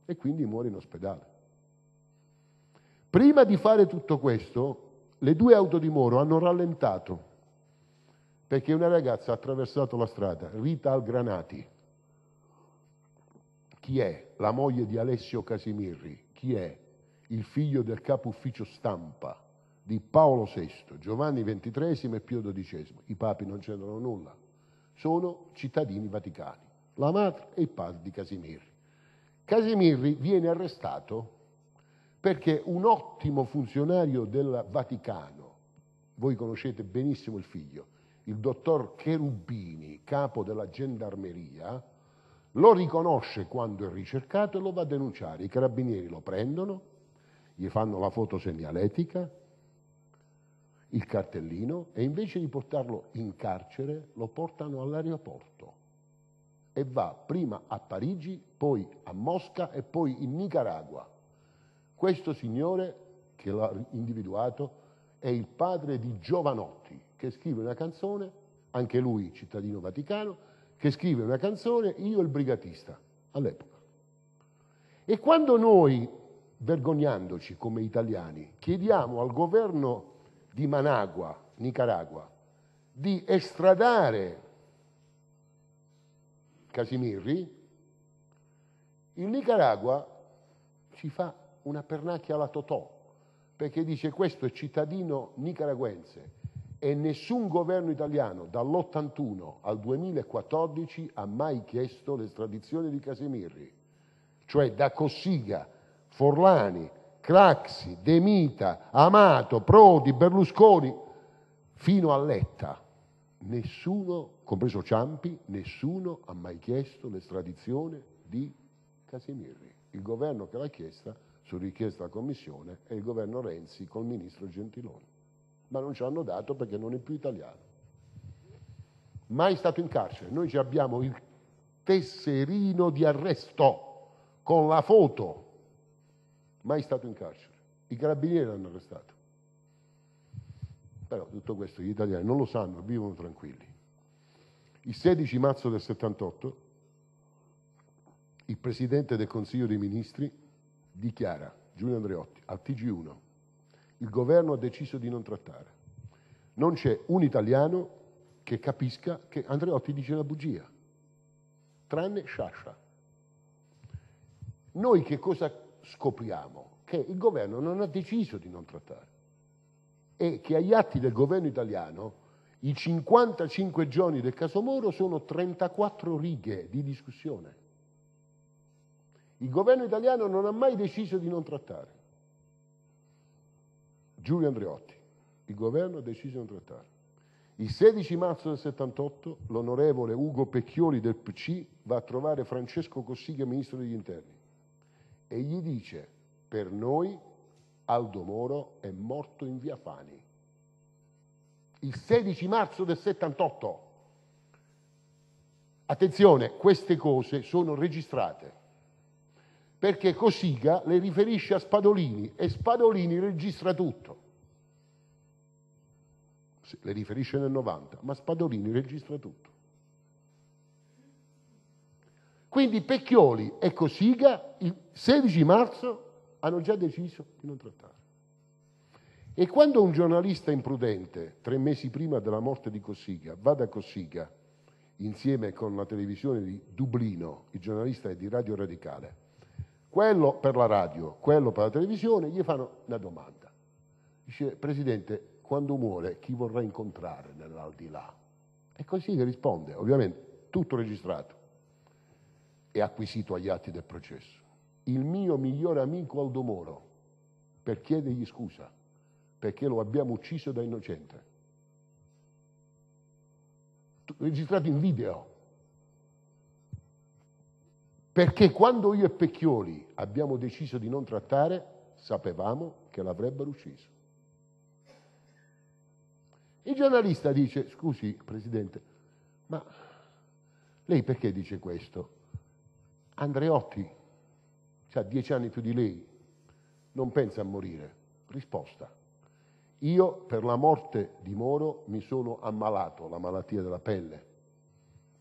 e quindi muore in ospedale. Prima di fare tutto questo, le due auto di Moro hanno rallentato perché una ragazza ha attraversato la strada, Rita Algranati chi è la moglie di Alessio Casimirri? Chi è il figlio del capo ufficio stampa di Paolo VI, Giovanni XXIII e Pio XII? I papi non c'entrano nulla, sono cittadini vaticani, la madre e il padre di Casimirri. Casimirri viene arrestato perché un ottimo funzionario del Vaticano, voi conoscete benissimo il figlio, il dottor Cherubini, capo della gendarmeria, lo riconosce quando è ricercato e lo va a denunciare. I carabinieri lo prendono, gli fanno la foto segnaletica, il cartellino e invece di portarlo in carcere lo portano all'aeroporto e va prima a Parigi, poi a Mosca e poi in Nicaragua. Questo signore che l'ha individuato è il padre di Giovanotti che scrive una canzone, anche lui cittadino vaticano, che scrive una canzone, io il brigatista, all'epoca. E quando noi, vergognandoci come italiani, chiediamo al governo di Managua, Nicaragua, di estradare Casimirri, il Nicaragua ci fa una pernacchia alla Totò, perché dice questo è cittadino nicaraguense, e nessun governo italiano dall'81 al 2014 ha mai chiesto l'estradizione di Casemirri, cioè da Cossiga, Forlani, Craxi, De Mita, Amato, Prodi, Berlusconi, fino a Letta. Nessuno, compreso Ciampi, nessuno ha mai chiesto l'estradizione di Casemirri. Il governo che l'ha chiesta, su richiesta della Commissione, è il governo Renzi col ministro Gentiloni ma non ci hanno dato perché non è più italiano. Mai stato in carcere. Noi abbiamo il tesserino di arresto con la foto. Mai stato in carcere. I carabinieri l'hanno arrestato. Però tutto questo gli italiani non lo sanno, vivono tranquilli. Il 16 marzo del 78 il Presidente del Consiglio dei Ministri dichiara, Giulio Andreotti, al TG1, il governo ha deciso di non trattare. Non c'è un italiano che capisca che Andreotti dice una bugia, tranne Sciascia. Noi che cosa scopriamo? Che il governo non ha deciso di non trattare e che agli atti del governo italiano i 55 giorni del caso Moro sono 34 righe di discussione. Il governo italiano non ha mai deciso di non trattare. Giulio Andreotti. Il governo ha deciso di non trattare. Il 16 marzo del 78 l'onorevole Ugo Pecchioli del PC va a trovare Francesco Cossiga, ministro degli interni, e gli dice, per noi Aldo Moro è morto in via Fani. Il 16 marzo del 78. Attenzione, queste cose sono registrate perché Cosiga le riferisce a Spadolini e Spadolini registra tutto. Sì, le riferisce nel 90, ma Spadolini registra tutto. Quindi Pecchioli e Cosiga il 16 marzo hanno già deciso di non trattare. E quando un giornalista imprudente, tre mesi prima della morte di Cossiga, va da Cossiga insieme con la televisione di Dublino, il giornalista è di Radio Radicale, quello per la radio, quello per la televisione, gli fanno una domanda. Dice, Presidente, quando muore chi vorrà incontrare nell'aldilà? E così che risponde, ovviamente, tutto registrato e acquisito agli atti del processo. Il mio migliore amico Aldo Moro, per chiedergli scusa, perché lo abbiamo ucciso da innocente. Registrato in video perché quando io e Pecchioli abbiamo deciso di non trattare, sapevamo che l'avrebbero ucciso. Il giornalista dice, scusi Presidente, ma lei perché dice questo? Andreotti ha dieci anni più di lei, non pensa a morire. Risposta. Io per la morte di Moro mi sono ammalato, la malattia della pelle.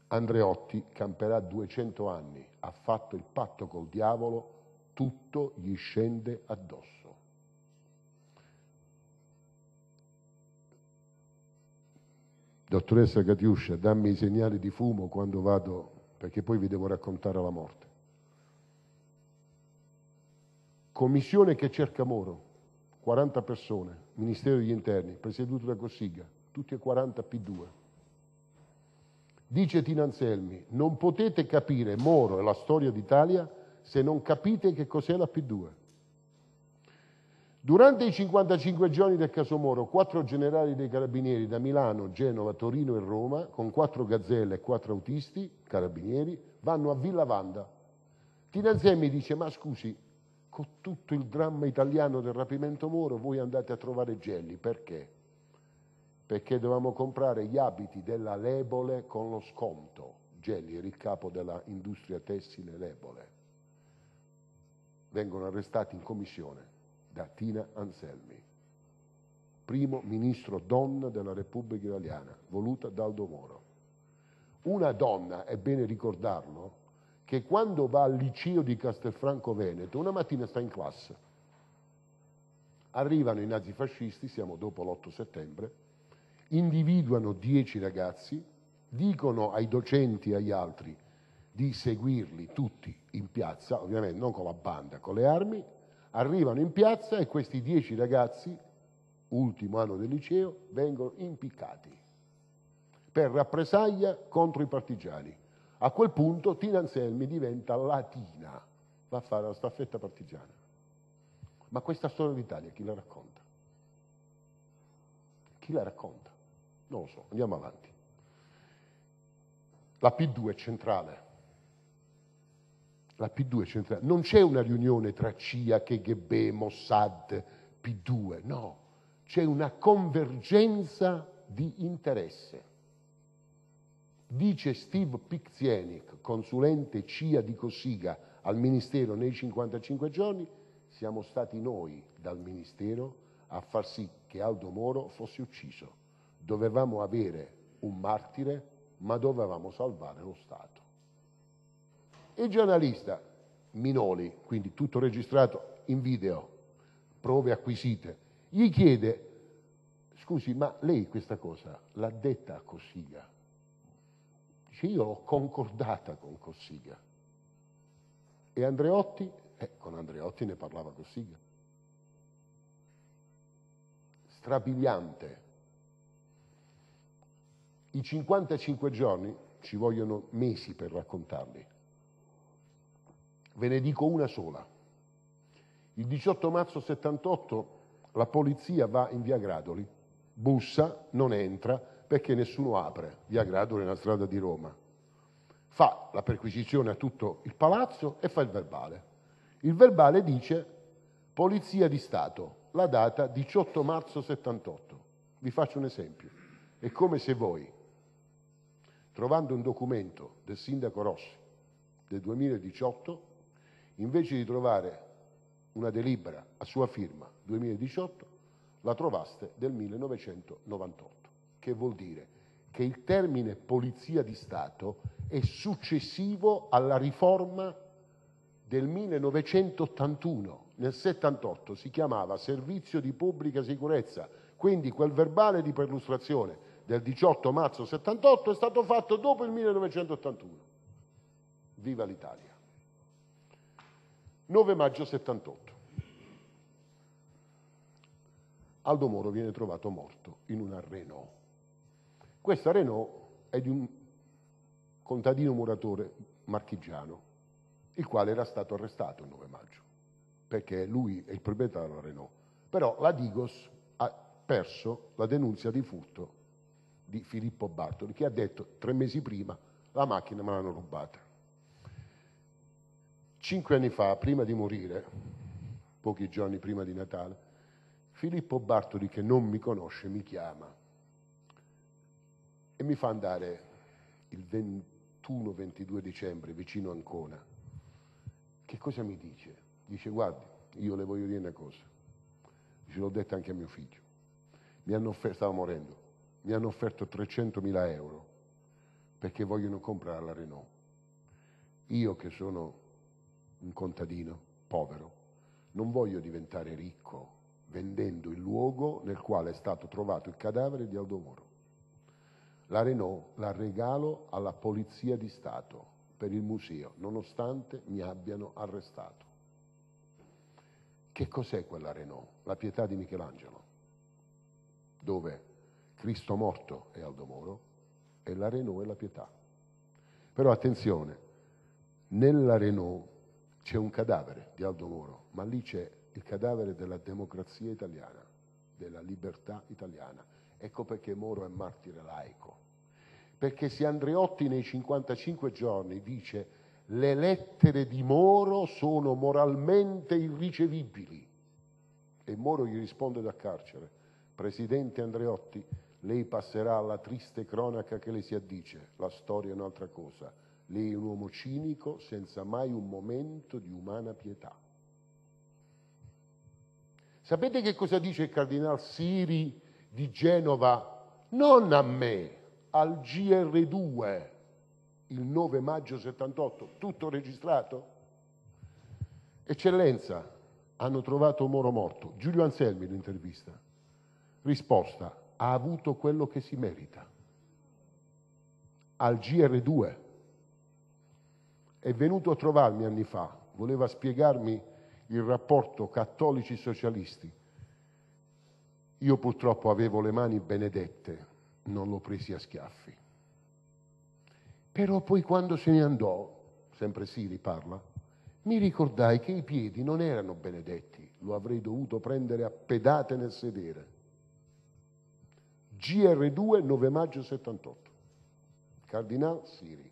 Andreotti camperà 200 anni, ha fatto il patto col diavolo, tutto gli scende addosso. Dottoressa Catiuscia, dammi i segnali di fumo quando vado, perché poi vi devo raccontare la morte. Commissione che cerca Moro, 40 persone, Ministero degli Interni, presieduto da Cossiga, tutti e 40 P2. Dice Tina Anselmi, non potete capire Moro e la storia d'Italia se non capite che cos'è la P2. Durante i 55 giorni del caso Moro, quattro generali dei carabinieri da Milano, Genova, Torino e Roma, con quattro gazzelle e quattro autisti, carabinieri, vanno a Villa Vanda. Tinanzè mi dice, ma scusi, con tutto il dramma italiano del rapimento Moro, voi andate a trovare Gelli, perché? perché dovevamo comprare gli abiti della Lebole con lo sconto. Gelli era il capo dell'industria tessile Lebole. Vengono arrestati in commissione da Tina Anselmi, primo ministro donna della Repubblica Italiana, voluta da Aldo Moro. Una donna, è bene ricordarlo, che quando va al liceo di Castelfranco Veneto, una mattina sta in classe. Arrivano i nazifascisti, siamo dopo l'8 settembre, individuano dieci ragazzi, dicono ai docenti e agli altri di seguirli tutti in piazza, ovviamente non con la banda, con le armi, arrivano in piazza e questi dieci ragazzi, ultimo anno del liceo, vengono impiccati per rappresaglia contro i partigiani. A quel punto Tina Anselmi diventa latina, va a fare la staffetta partigiana. Ma questa storia d'Italia chi la racconta? Chi la racconta? Non lo so, andiamo avanti. La P2 è centrale. La P2 è centrale. Non c'è una riunione tra CIA, KGB, Mossad, P2, no. C'è una convergenza di interesse. Dice Steve Piczienic, consulente CIA di Cossiga al Ministero nei 55 giorni, siamo stati noi dal Ministero a far sì che Aldo Moro fosse ucciso dovevamo avere un martire, ma dovevamo salvare lo Stato. Il giornalista Minoli, quindi tutto registrato in video, prove acquisite, gli chiede, scusi, ma lei questa cosa l'ha detta a Cossiga? Dice, io l'ho concordata con Cossiga. E Andreotti, eh, con Andreotti ne parlava Cossiga. Strabiliante i 55 giorni ci vogliono mesi per raccontarli. Ve ne dico una sola. Il 18 marzo 78 la polizia va in via Gradoli, bussa, non entra perché nessuno apre. Via Gradoli è strada di Roma. Fa la perquisizione a tutto il palazzo e fa il verbale. Il verbale dice Polizia di Stato, la data 18 marzo 78. Vi faccio un esempio. È come se voi trovando un documento del sindaco Rossi del 2018, invece di trovare una delibera a sua firma 2018, la trovaste del 1998, che vuol dire che il termine Polizia di Stato è successivo alla riforma del 1981. Nel 78 si chiamava Servizio di Pubblica Sicurezza, quindi quel verbale di perlustrazione del 18 marzo 78 è stato fatto dopo il 1981. Viva l'Italia! 9 maggio 78. Aldo Moro viene trovato morto in una Renault. Questa Renault è di un contadino muratore marchigiano, il quale era stato arrestato il 9 maggio, perché lui è il proprietario della Renault. Però la Digos ha perso la denuncia di furto di Filippo Bartoli, che ha detto tre mesi prima la macchina me l'hanno rubata. Cinque anni fa, prima di morire, pochi giorni prima di Natale, Filippo Bartoli, che non mi conosce, mi chiama e mi fa andare il 21-22 dicembre vicino Ancona. Che cosa mi dice? Dice, guardi, io le voglio dire una cosa. Dice, l'ho detto anche a mio figlio. Mi hanno offerto, stavo morendo, mi hanno offerto 300.000 euro perché vogliono comprare la Renault. Io che sono un contadino povero, non voglio diventare ricco vendendo il luogo nel quale è stato trovato il cadavere di Aldo Moro. La Renault la regalo alla Polizia di Stato per il museo, nonostante mi abbiano arrestato. Che cos'è quella Renault? La pietà di Michelangelo, dove Cristo morto è Aldo Moro e la Renault è la pietà. Però attenzione, nella Renault c'è un cadavere di Aldo Moro, ma lì c'è il cadavere della democrazia italiana, della libertà italiana. Ecco perché Moro è martire laico. Perché se Andreotti nei 55 giorni dice le lettere di Moro sono moralmente irricevibili, e Moro gli risponde da carcere, Presidente Andreotti, lei passerà alla triste cronaca che le si addice, la storia è un'altra cosa. Lei è un uomo cinico senza mai un momento di umana pietà. Sapete che cosa dice il cardinal Siri di Genova? Non a me, al GR2, il 9 maggio 78, tutto registrato? Eccellenza, hanno trovato Moro morto. Giulio Anselmi l'intervista. Risposta, ha avuto quello che si merita. Al GR2 è venuto a trovarmi anni fa, voleva spiegarmi il rapporto cattolici-socialisti. Io purtroppo avevo le mani benedette, non l'ho presi a schiaffi. Però poi quando se ne andò, sempre Siri riparla, mi ricordai che i piedi non erano benedetti, lo avrei dovuto prendere a pedate nel sedere. GR2 9 maggio 78, Cardinal Siri.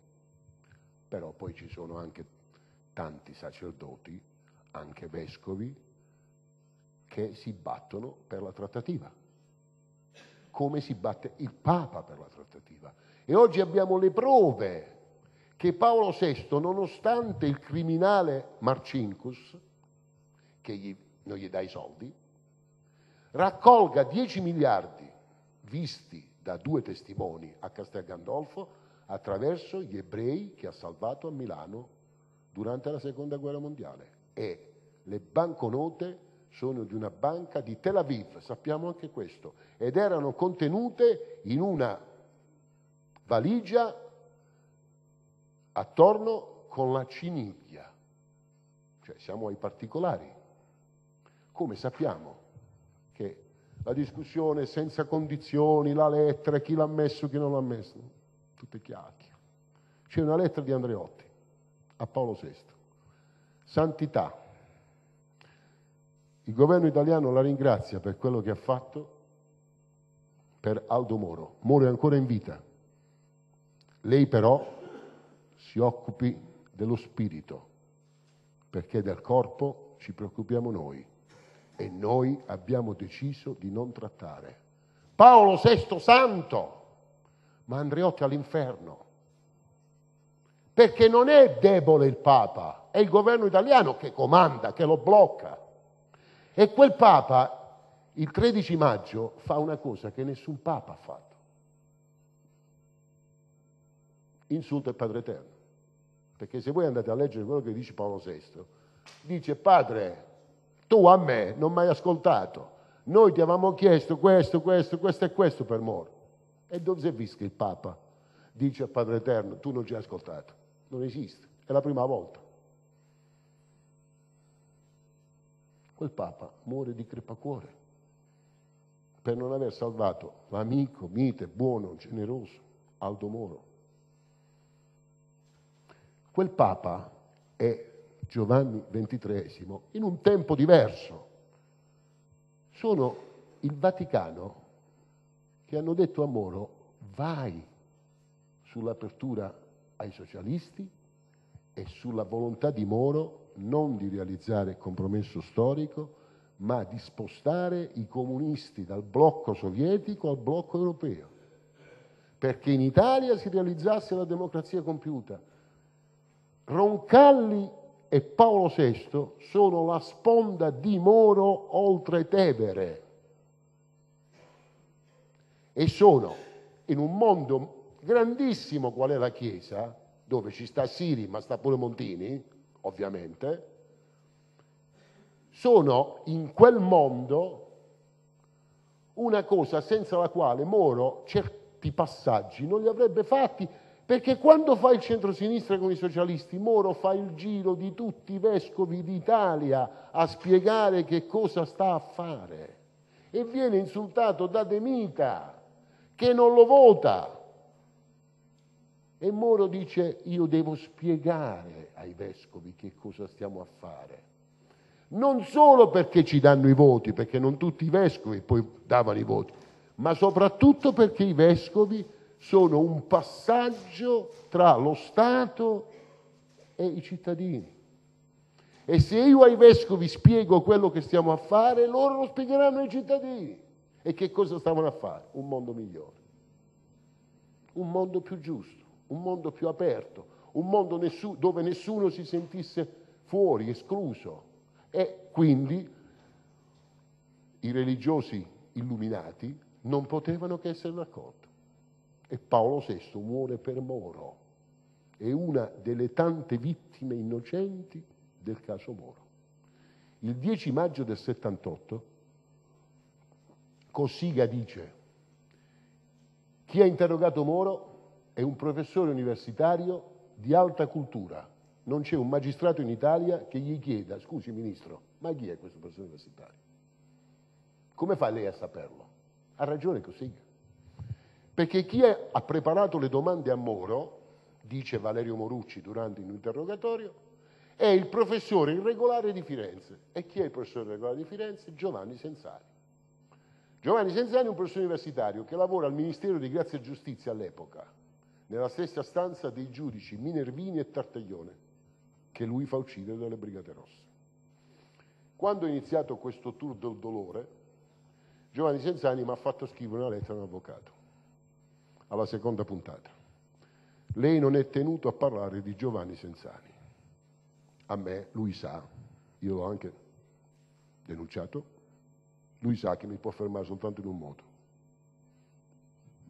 Però poi ci sono anche tanti sacerdoti, anche vescovi, che si battono per la trattativa, come si batte il Papa per la trattativa. E oggi abbiamo le prove che Paolo VI, nonostante il criminale Marcinkus, che gli, non gli dà i soldi, raccolga 10 miliardi visti da due testimoni a Castel Gandolfo attraverso gli ebrei che ha salvato a Milano durante la seconda guerra mondiale. E le banconote sono di una banca di Tel Aviv, sappiamo anche questo, ed erano contenute in una valigia attorno con la ciniglia. Cioè siamo ai particolari. Come sappiamo la discussione senza condizioni, la lettera, chi l'ha messo, chi non l'ha messo, tutte chiacchiere. C'è una lettera di Andreotti a Paolo VI. Santità, il governo italiano la ringrazia per quello che ha fatto per Aldo Moro. Moro è ancora in vita. Lei però si occupi dello spirito, perché del corpo ci preoccupiamo noi e noi abbiamo deciso di non trattare. Paolo VI santo, ma Andreotti all'inferno. Perché non è debole il Papa, è il governo italiano che comanda, che lo blocca. E quel Papa, il 13 maggio, fa una cosa che nessun Papa ha fatto. Insulta il Padre Eterno. Perché se voi andate a leggere quello che dice Paolo VI, dice Padre, tu a me non mi hai ascoltato. Noi ti avevamo chiesto questo, questo, questo e questo per Moro. E dove si è visto che il Papa? Dice a Padre Eterno, tu non ci hai ascoltato. Non esiste. È la prima volta. Quel Papa muore di crepacuore per non aver salvato l'amico mite, buono, generoso Aldo Moro. Quel Papa è Giovanni XXIII in un tempo diverso. Sono il Vaticano che hanno detto a Moro vai sull'apertura ai socialisti e sulla volontà di Moro non di realizzare il compromesso storico, ma di spostare i comunisti dal blocco sovietico al blocco europeo, perché in Italia si realizzasse la democrazia compiuta. Roncalli e Paolo VI sono la sponda di Moro oltre Tevere e sono in un mondo grandissimo qual è la Chiesa, dove ci sta Siri ma sta pure Montini, ovviamente, sono in quel mondo una cosa senza la quale Moro certi passaggi non li avrebbe fatti perché quando fa il centrosinistra con i socialisti, Moro fa il giro di tutti i vescovi d'Italia a spiegare che cosa sta a fare e viene insultato da De Mita che non lo vota. E Moro dice io devo spiegare ai vescovi che cosa stiamo a fare. Non solo perché ci danno i voti, perché non tutti i vescovi poi davano i voti, ma soprattutto perché i vescovi sono un passaggio tra lo Stato e i cittadini. E se io ai vescovi spiego quello che stiamo a fare, loro lo spiegheranno ai cittadini. E che cosa stavano a fare? Un mondo migliore, un mondo più giusto, un mondo più aperto, un mondo nessu- dove nessuno si sentisse fuori, escluso. E quindi i religiosi illuminati non potevano che essere d'accordo. E Paolo VI muore per Moro. È una delle tante vittime innocenti del caso Moro. Il 10 maggio del 78 Cossiga dice chi ha interrogato Moro è un professore universitario di alta cultura. Non c'è un magistrato in Italia che gli chieda, scusi ministro, ma chi è questo professore universitario? Come fa lei a saperlo? Ha ragione Cossiga. Perché chi è, ha preparato le domande a Moro, dice Valerio Morucci durante un interrogatorio, è il professore irregolare di Firenze. E chi è il professore irregolare di Firenze? Giovanni Senzani. Giovanni Senzani è un professore universitario che lavora al Ministero di Grazia e Giustizia all'epoca, nella stessa stanza dei giudici Minervini e Tartaglione, che lui fa uccidere dalle Brigate Rosse. Quando è iniziato questo tour del dolore, Giovanni Senzani mi ha fatto scrivere una lettera a un avvocato alla seconda puntata. Lei non è tenuto a parlare di Giovanni Senzani. A me, lui sa, io l'ho anche denunciato, lui sa che mi può fermare soltanto in un modo.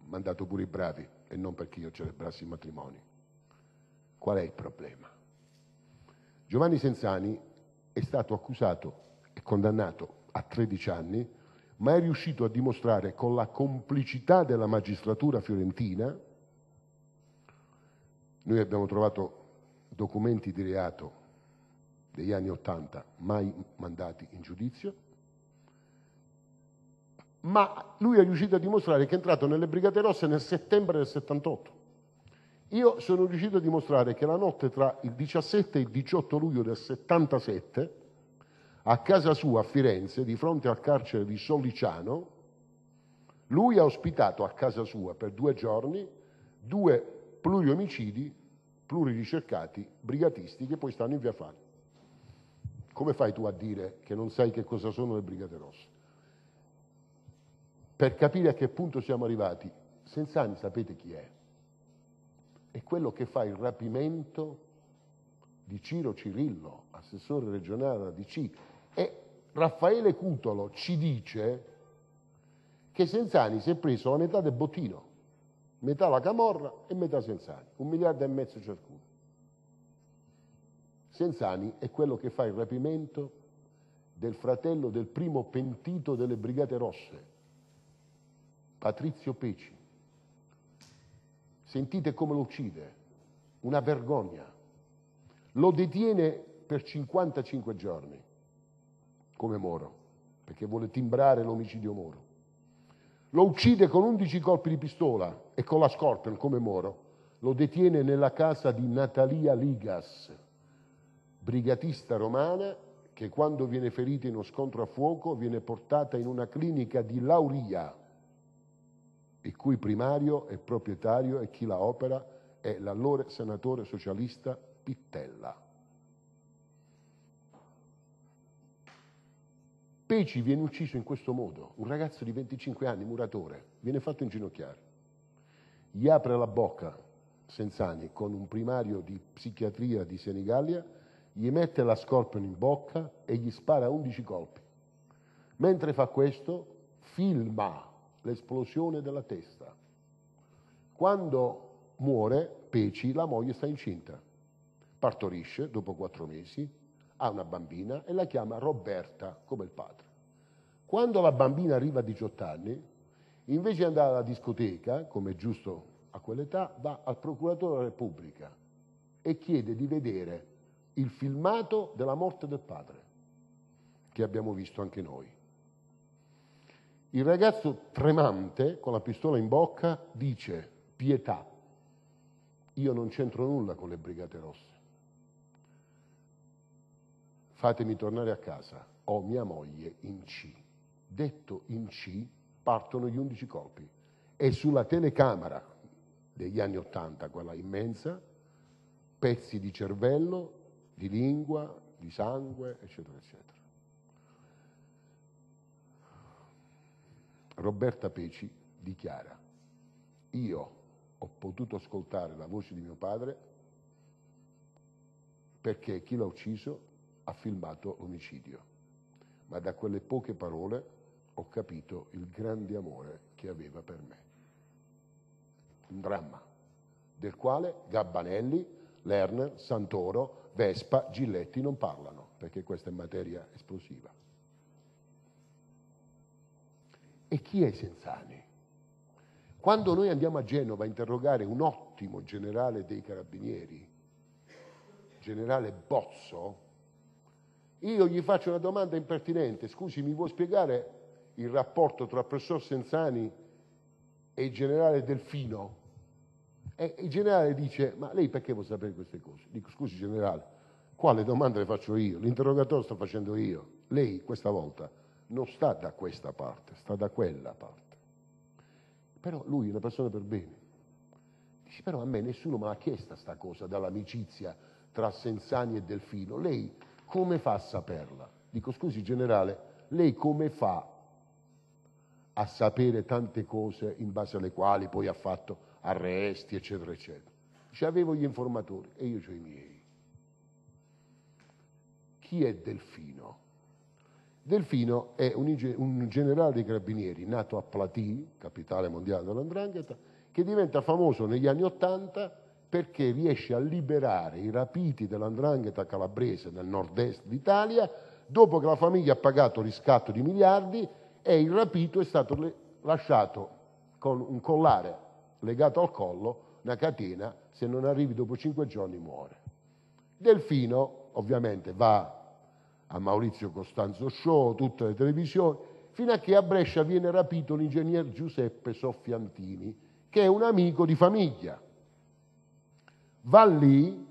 Mandato pure i bravi e non perché io celebrassi i matrimoni. Qual è il problema? Giovanni Senzani è stato accusato e condannato a 13 anni ma è riuscito a dimostrare con la complicità della magistratura fiorentina, noi abbiamo trovato documenti di reato degli anni Ottanta mai mandati in giudizio, ma lui è riuscito a dimostrare che è entrato nelle Brigate Rosse nel settembre del 78. Io sono riuscito a dimostrare che la notte tra il 17 e il 18 luglio del 77 a casa sua a Firenze, di fronte al carcere di Soliciano, lui ha ospitato a casa sua per due giorni due pluriomicidi, pluriricercati, brigatisti che poi stanno in via Fani. Come fai tu a dire che non sai che cosa sono le Brigate Rosse? Per capire a che punto siamo arrivati, Senzani sapete chi è? È quello che fa il rapimento di Ciro Cirillo, assessore regionale della DC, e Raffaele Cutolo ci dice che Senzani si è preso la metà del bottino, metà la Camorra e metà Senzani, un miliardo e mezzo ciascuno. Senzani è quello che fa il rapimento del fratello del primo pentito delle Brigate Rosse, Patrizio Peci. Sentite come lo uccide, una vergogna. Lo detiene per 55 giorni come Moro, perché vuole timbrare l'omicidio Moro. Lo uccide con 11 colpi di pistola e con la Scorpion come Moro. Lo detiene nella casa di Natalia Ligas, brigatista romana che quando viene ferita in uno scontro a fuoco viene portata in una clinica di Lauria, il cui primario e proprietario e chi la opera è l'allora senatore socialista Pittella. Peci viene ucciso in questo modo, un ragazzo di 25 anni, muratore, viene fatto inginocchiare. Gli apre la bocca Senzani con un primario di psichiatria di Senigallia, gli mette la scorpione in bocca e gli spara 11 colpi. Mentre fa questo, filma l'esplosione della testa. Quando muore Peci, la moglie sta incinta, partorisce dopo quattro mesi, ha una bambina e la chiama Roberta come il padre. Quando la bambina arriva a 18 anni, invece di andare alla discoteca, come è giusto a quell'età, va al procuratore della Repubblica e chiede di vedere il filmato della morte del padre, che abbiamo visto anche noi. Il ragazzo tremante, con la pistola in bocca, dice, pietà, io non c'entro nulla con le brigate rosse fatemi tornare a casa, ho mia moglie in C. Detto in C partono gli undici colpi e sulla telecamera degli anni Ottanta, quella immensa, pezzi di cervello, di lingua, di sangue, eccetera, eccetera. Roberta Peci dichiara, io ho potuto ascoltare la voce di mio padre perché chi l'ha ucciso ha filmato l'omicidio, ma da quelle poche parole ho capito il grande amore che aveva per me. Un dramma del quale Gabbanelli, Lerner, Santoro, Vespa, Gilletti non parlano, perché questa è materia esplosiva. E chi è Senzani? Quando noi andiamo a Genova a interrogare un ottimo generale dei carabinieri, generale Bozzo, io gli faccio una domanda impertinente, scusi, mi vuoi spiegare il rapporto tra il professor Senzani e il generale Delfino? E il generale dice, ma lei perché vuole sapere queste cose? Dico, scusi generale, quale domanda le faccio io, l'interrogatorio sto facendo io, lei questa volta non sta da questa parte, sta da quella parte. Però lui è una persona per bene. Dice, però a me nessuno me l'ha chiesta sta cosa dall'amicizia tra Senzani e Delfino. Lei come fa a saperla? Dico, scusi generale, lei come fa a sapere tante cose in base alle quali poi ha fatto arresti, eccetera, eccetera? Dice, avevo gli informatori e io ho i miei. Chi è Delfino? Delfino è un, un generale dei carabinieri nato a Platì, capitale mondiale dell'Andrangheta, che diventa famoso negli anni Ottanta perché riesce a liberare i rapiti dell'andrangheta calabrese nel nord-est d'Italia dopo che la famiglia ha pagato riscatto di miliardi e il rapito è stato le- lasciato con un collare legato al collo, una catena, se non arrivi dopo cinque giorni muore. Delfino ovviamente va a Maurizio Costanzo Show, tutte le televisioni, fino a che a Brescia viene rapito l'ingegner Giuseppe Soffiantini, che è un amico di famiglia va lì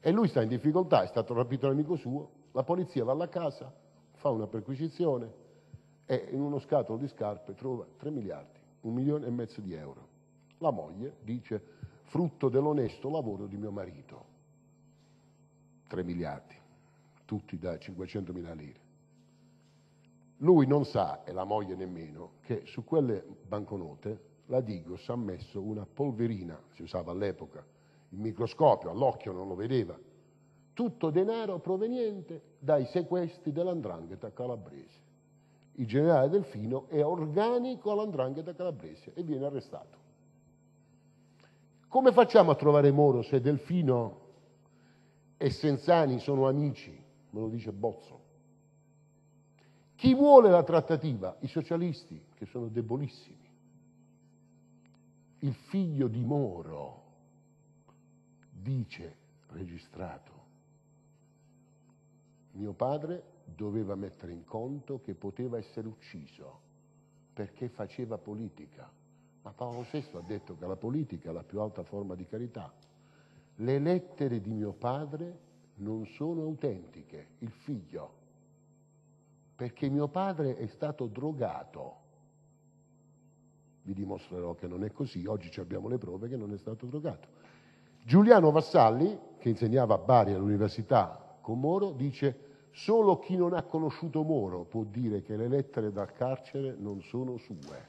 e lui sta in difficoltà, è stato rapito un amico suo, la polizia va alla casa, fa una perquisizione e in uno scatolo di scarpe trova 3 miliardi, un milione e mezzo di euro. La moglie dice frutto dell'onesto lavoro di mio marito, 3 miliardi, tutti da 500 mila lire. Lui non sa, e la moglie nemmeno, che su quelle banconote la Digos ha messo una polverina, si usava all'epoca, il microscopio all'occhio non lo vedeva, tutto denaro proveniente dai sequestri dell'andrangheta calabrese. Il generale Delfino è organico all'andrangheta calabrese e viene arrestato. Come facciamo a trovare Moro se Delfino e Senzani sono amici? Me lo dice Bozzo. Chi vuole la trattativa? I socialisti, che sono debolissimi. Il figlio di Moro dice registrato. Mio padre doveva mettere in conto che poteva essere ucciso perché faceva politica. Ma Paolo VI ha detto che la politica è la più alta forma di carità. Le lettere di mio padre non sono autentiche, il figlio, perché mio padre è stato drogato. Vi dimostrerò che non è così, oggi abbiamo le prove che non è stato drogato. Giuliano Vassalli, che insegnava a Bari all'università con Moro, dice solo chi non ha conosciuto Moro può dire che le lettere dal carcere non sono sue.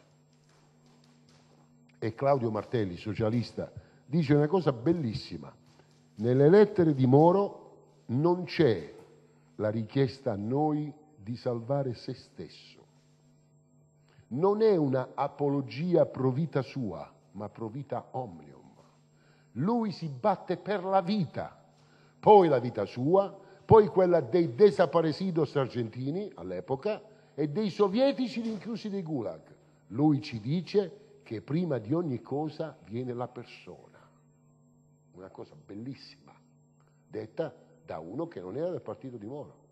E Claudio Martelli, socialista, dice una cosa bellissima. Nelle lettere di Moro non c'è la richiesta a noi di salvare se stesso. Non è una apologia pro vita sua, ma pro vita omnio. Lui si batte per la vita, poi la vita sua, poi quella dei desaparecidos argentini all'epoca e dei sovietici rinchiusi dei gulag. Lui ci dice che prima di ogni cosa viene la persona. Una cosa bellissima, detta da uno che non era del partito di Moro.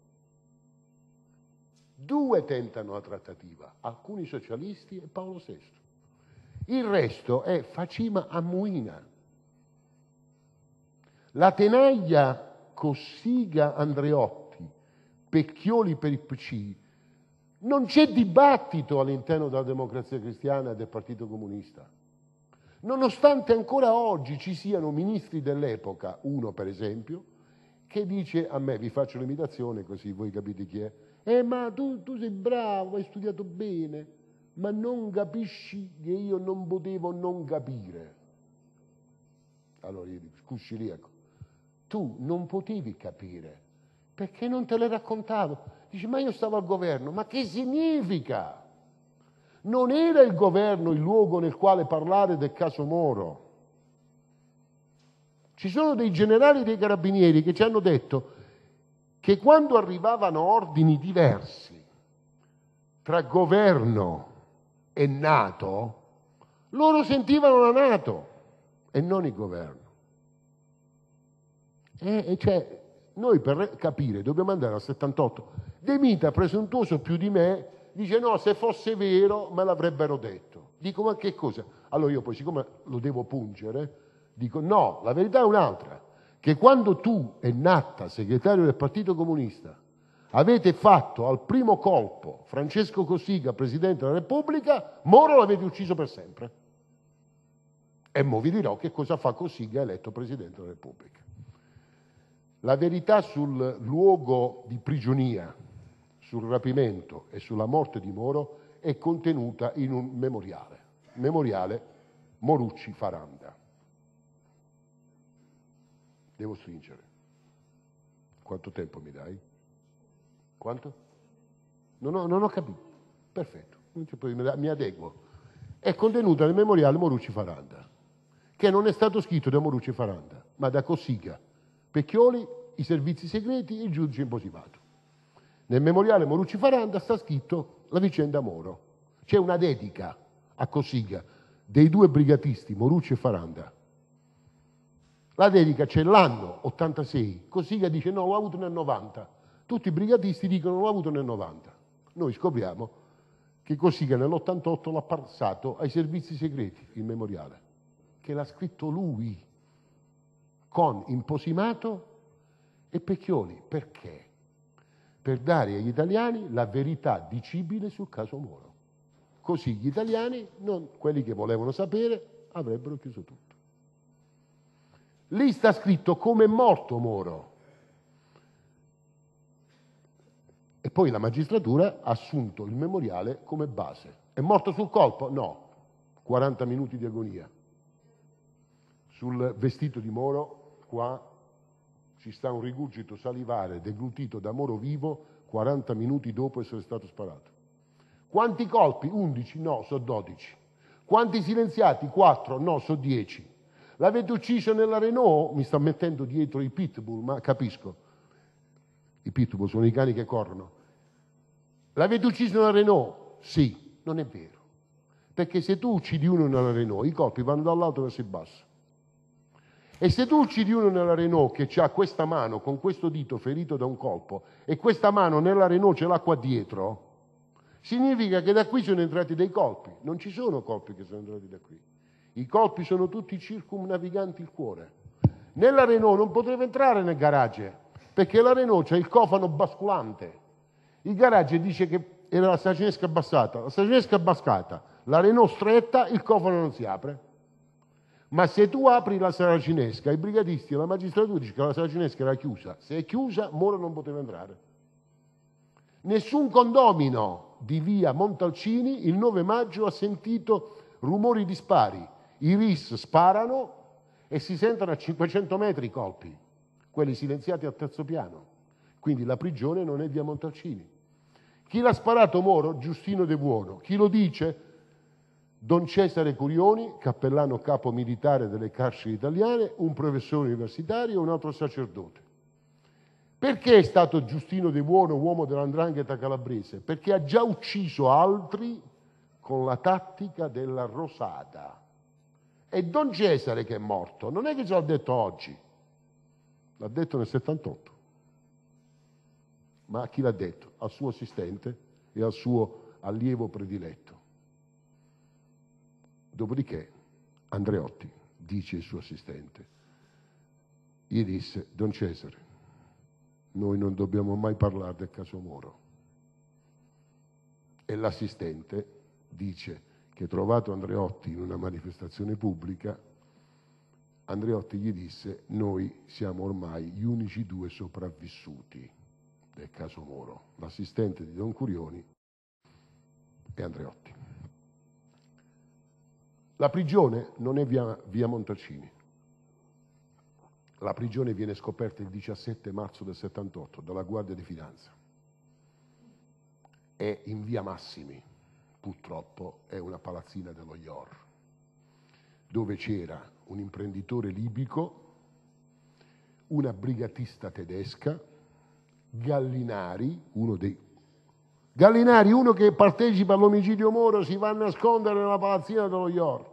Due tentano la trattativa, alcuni socialisti e Paolo VI. Il resto è facima ammuina. La tenaglia Cossiga Andreotti, Pecchioli per il PC, non c'è dibattito all'interno della democrazia cristiana e del Partito Comunista. Nonostante ancora oggi ci siano ministri dell'epoca, uno per esempio, che dice a me, vi faccio l'imitazione così voi capite chi è, eh ma tu, tu sei bravo, hai studiato bene, ma non capisci che io non potevo non capire. Allora io dico, scusciliaco, tu non potevi capire perché non te le raccontavo. Dici, ma io stavo al governo, ma che significa? Non era il governo il luogo nel quale parlare del caso Moro. Ci sono dei generali dei carabinieri che ci hanno detto che quando arrivavano ordini diversi tra governo e Nato, loro sentivano la Nato e non il governo. Eh, cioè, noi per capire dobbiamo andare al 78. De Mita, presuntuoso più di me, dice no, se fosse vero me l'avrebbero detto. Dico ma che cosa? Allora io poi siccome lo devo pungere, dico no, la verità è un'altra, che quando tu è nata segretario del Partito Comunista, avete fatto al primo colpo Francesco Cossiga, Presidente della Repubblica, Moro l'avete ucciso per sempre. E mo vi dirò che cosa fa Cossiga eletto Presidente della Repubblica. La verità sul luogo di prigionia, sul rapimento e sulla morte di Moro è contenuta in un memoriale, memoriale Morucci Faranda. Devo stringere. Quanto tempo mi dai? Quanto? Non ho, non ho capito. Perfetto, mi adeguo. È contenuta nel memoriale Morucci Faranda, che non è stato scritto da Morucci Faranda, ma da Cossiga, Pecchioli, i servizi segreti e il giudice imposivato. Nel memoriale Morucci Faranda sta scritto la vicenda Moro. C'è una dedica a Cossiga dei due brigatisti Morucci e Faranda. La dedica c'è l'anno 86, Cossiga dice no, l'ho avuto nel 90. Tutti i brigatisti dicono l'ho avuto nel 90. Noi scopriamo che Cossiga nell'88 l'ha passato ai servizi segreti il memoriale, che l'ha scritto lui con Imposimato e Pecchioni. Perché? Per dare agli italiani la verità dicibile sul caso Moro. Così gli italiani, non, quelli che volevano sapere, avrebbero chiuso tutto. Lì sta scritto come è morto Moro. E poi la magistratura ha assunto il memoriale come base. È morto sul colpo? No, 40 minuti di agonia. Sul vestito di Moro Qua ci sta un rigurgito salivare deglutito da Moro vivo 40 minuti dopo essere stato sparato. Quanti colpi? 11? No, so 12. Quanti silenziati? 4? No, so 10. L'avete ucciso nella Renault? Mi sta mettendo dietro i pitbull, ma capisco. I pitbull sono i cani che corrono. L'avete ucciso nella Renault? Sì, non è vero. Perché se tu uccidi uno nella Renault, i colpi vanno dall'alto verso il basso. E se tu uccidi uno nella Renault che ha questa mano con questo dito ferito da un colpo e questa mano nella Renault ce l'ha qua dietro, significa che da qui sono entrati dei colpi. Non ci sono colpi che sono entrati da qui. I colpi sono tutti circumnaviganti il cuore. Nella Renault non poteva entrare nel garage perché la Renault c'è il cofano basculante. Il garage dice che era la staginesca abbassata, la staginesca bascata, la Renault stretta, il cofano non si apre. Ma se tu apri la saracinesca, i brigadisti e la magistratura dicono che la saracinesca era chiusa. Se è chiusa, Moro non poteva entrare. Nessun condomino di via Montalcini il 9 maggio ha sentito rumori di spari. I RIS sparano e si sentono a 500 metri i colpi, quelli silenziati al terzo piano. Quindi la prigione non è via Montalcini. Chi l'ha sparato Moro? Giustino De Buono. Chi lo dice? Don Cesare Curioni, cappellano capo militare delle carceri italiane, un professore universitario e un altro sacerdote. Perché è stato Giustino De Buono uomo dell'andrangheta calabrese? Perché ha già ucciso altri con la tattica della rosata. È Don Cesare che è morto, non è che ce l'ha detto oggi, l'ha detto nel 78. Ma a chi l'ha detto? Al suo assistente e al suo allievo prediletto. Dopodiché Andreotti, dice il suo assistente, gli disse, Don Cesare, noi non dobbiamo mai parlare del caso Moro. E l'assistente dice che trovato Andreotti in una manifestazione pubblica, Andreotti gli disse, noi siamo ormai gli unici due sopravvissuti del caso Moro, l'assistente di Don Curioni e Andreotti. La prigione non è via, via Montalcini. La prigione viene scoperta il 17 marzo del 78 dalla Guardia di Finanza. È in via Massimi, purtroppo è una palazzina dello IOR, dove c'era un imprenditore libico, una brigatista tedesca, Gallinari, uno dei Gallinari, uno che partecipa all'omicidio Moro, si va a nascondere nella palazzina dello Ior.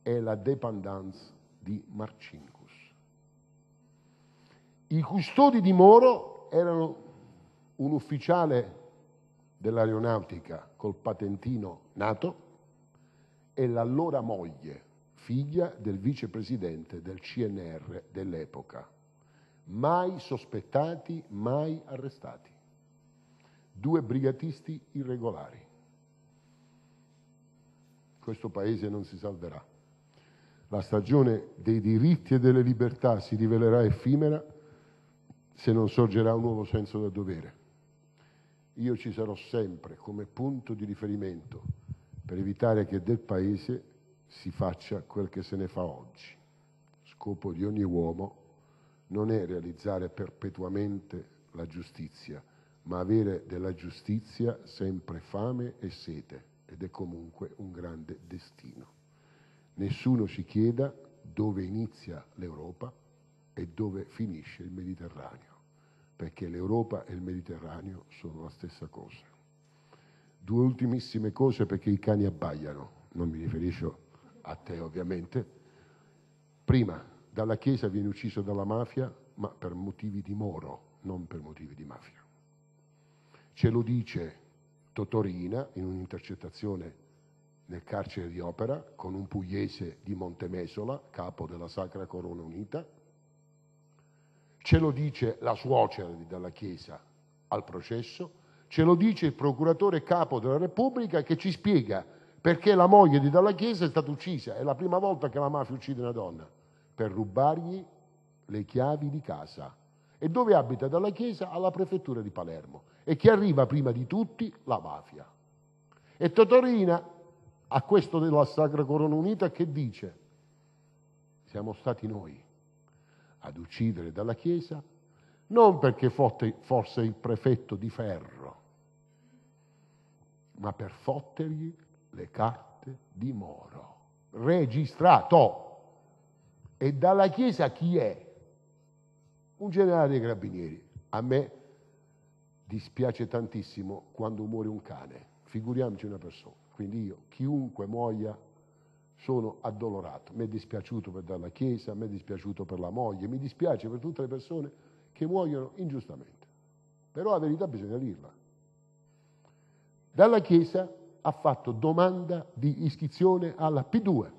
È la dependance di Marcinkus. I custodi di Moro erano un ufficiale dell'aeronautica col patentino nato e l'allora moglie, figlia del vicepresidente del CNR dell'epoca, mai sospettati, mai arrestati due brigatisti irregolari. Questo paese non si salverà. La stagione dei diritti e delle libertà si rivelerà effimera se non sorgerà un nuovo senso del dovere. Io ci sarò sempre come punto di riferimento per evitare che del Paese si faccia quel che se ne fa oggi. Scopo di ogni uomo non è realizzare perpetuamente la giustizia, ma avere della giustizia sempre fame e sete ed è comunque un grande destino. Nessuno ci chieda dove inizia l'Europa e dove finisce il Mediterraneo, perché l'Europa e il Mediterraneo sono la stessa cosa. Due ultimissime cose perché i cani abbaiano, non mi riferisco a te ovviamente. Prima, dalla Chiesa viene ucciso dalla mafia, ma per motivi di moro, non per motivi di mafia. Ce lo dice Totorina in un'intercettazione nel carcere di Opera con un pugliese di Montemesola, capo della Sacra Corona Unita. Ce lo dice la suocera della Chiesa al processo, ce lo dice il procuratore capo della Repubblica che ci spiega perché la moglie di Dalla Chiesa è stata uccisa, è la prima volta che la mafia uccide una donna, per rubargli le chiavi di casa. E dove abita Dalla Chiesa? Alla prefettura di Palermo e che arriva prima di tutti la mafia. E Totorina a questo della Sacra Corona Unita che dice siamo stati noi ad uccidere dalla Chiesa non perché fosse il prefetto di ferro, ma per fottergli le carte di Moro. Registrato. E dalla Chiesa chi è? Un generale dei carabinieri. A me dispiace tantissimo quando muore un cane, figuriamoci una persona. Quindi io, chiunque muoia, sono addolorato. Mi è dispiaciuto per dalla Chiesa, mi è dispiaciuto per la moglie, mi dispiace per tutte le persone che muoiono ingiustamente. Però la verità bisogna dirla. Dalla Chiesa ha fatto domanda di iscrizione alla P2.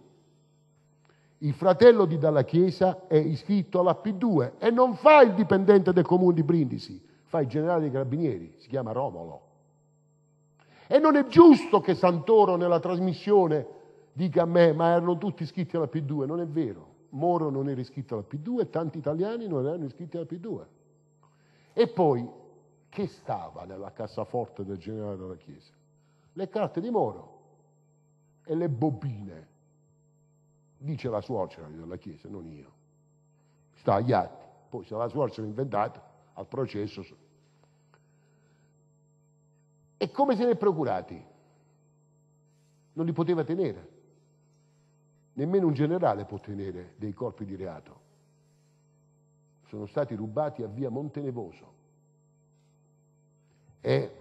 Il fratello di Dalla Chiesa è iscritto alla P2 e non fa il dipendente del comune di Brindisi fa il generale dei carabinieri, si chiama Romolo. E non è giusto che Santoro nella trasmissione dica a me, ma erano tutti iscritti alla P2, non è vero. Moro non era iscritto alla P2 e tanti italiani non erano iscritti alla P2. E poi, che stava nella cassaforte del generale della Chiesa? Le carte di Moro e le bobine, dice la suocera della Chiesa, non io. Sta agli atti. Poi se la suocera l'ha inventata, al processo e come se ne è procurati? Non li poteva tenere. Nemmeno un generale può tenere dei corpi di reato. Sono stati rubati a via Montenevoso. E,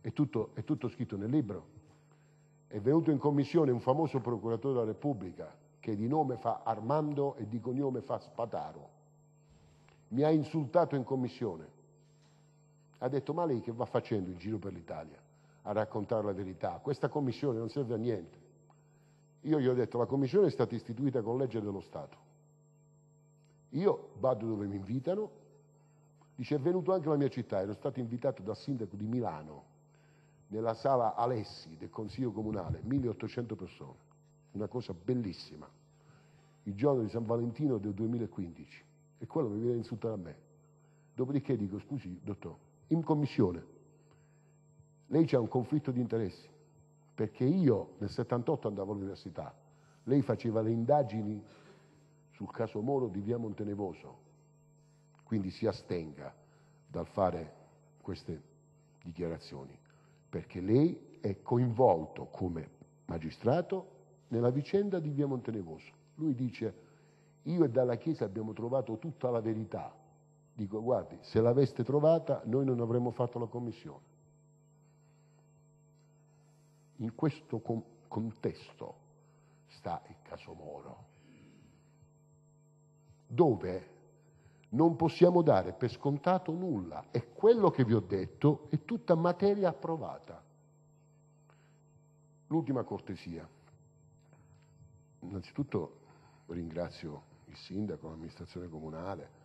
è, tutto, è tutto scritto nel libro. È venuto in commissione un famoso procuratore della Repubblica che di nome fa Armando e di cognome fa Spataro. Mi ha insultato in commissione ha detto ma lei che va facendo in giro per l'Italia a raccontare la verità? Questa commissione non serve a niente. Io gli ho detto la commissione è stata istituita con legge dello Stato. Io vado dove mi invitano, dice è venuto anche la mia città, ero stato invitato dal sindaco di Milano nella sala Alessi del Consiglio Comunale, 1800 persone, una cosa bellissima, il giorno di San Valentino del 2015 e quello mi viene a insultare a me. Dopodiché dico scusi dottore, in commissione. Lei c'è un conflitto di interessi, perché io nel 78 andavo all'università, lei faceva le indagini sul caso Moro di via Montenevoso, quindi si astenga dal fare queste dichiarazioni, perché lei è coinvolto come magistrato nella vicenda di via Montenevoso. Lui dice, io e dalla Chiesa abbiamo trovato tutta la verità, Dico, guardi, se l'aveste trovata noi non avremmo fatto la commissione. In questo com- contesto sta il caso Moro, dove non possiamo dare per scontato nulla e quello che vi ho detto è tutta materia approvata. L'ultima cortesia. Innanzitutto ringrazio il sindaco, l'amministrazione comunale,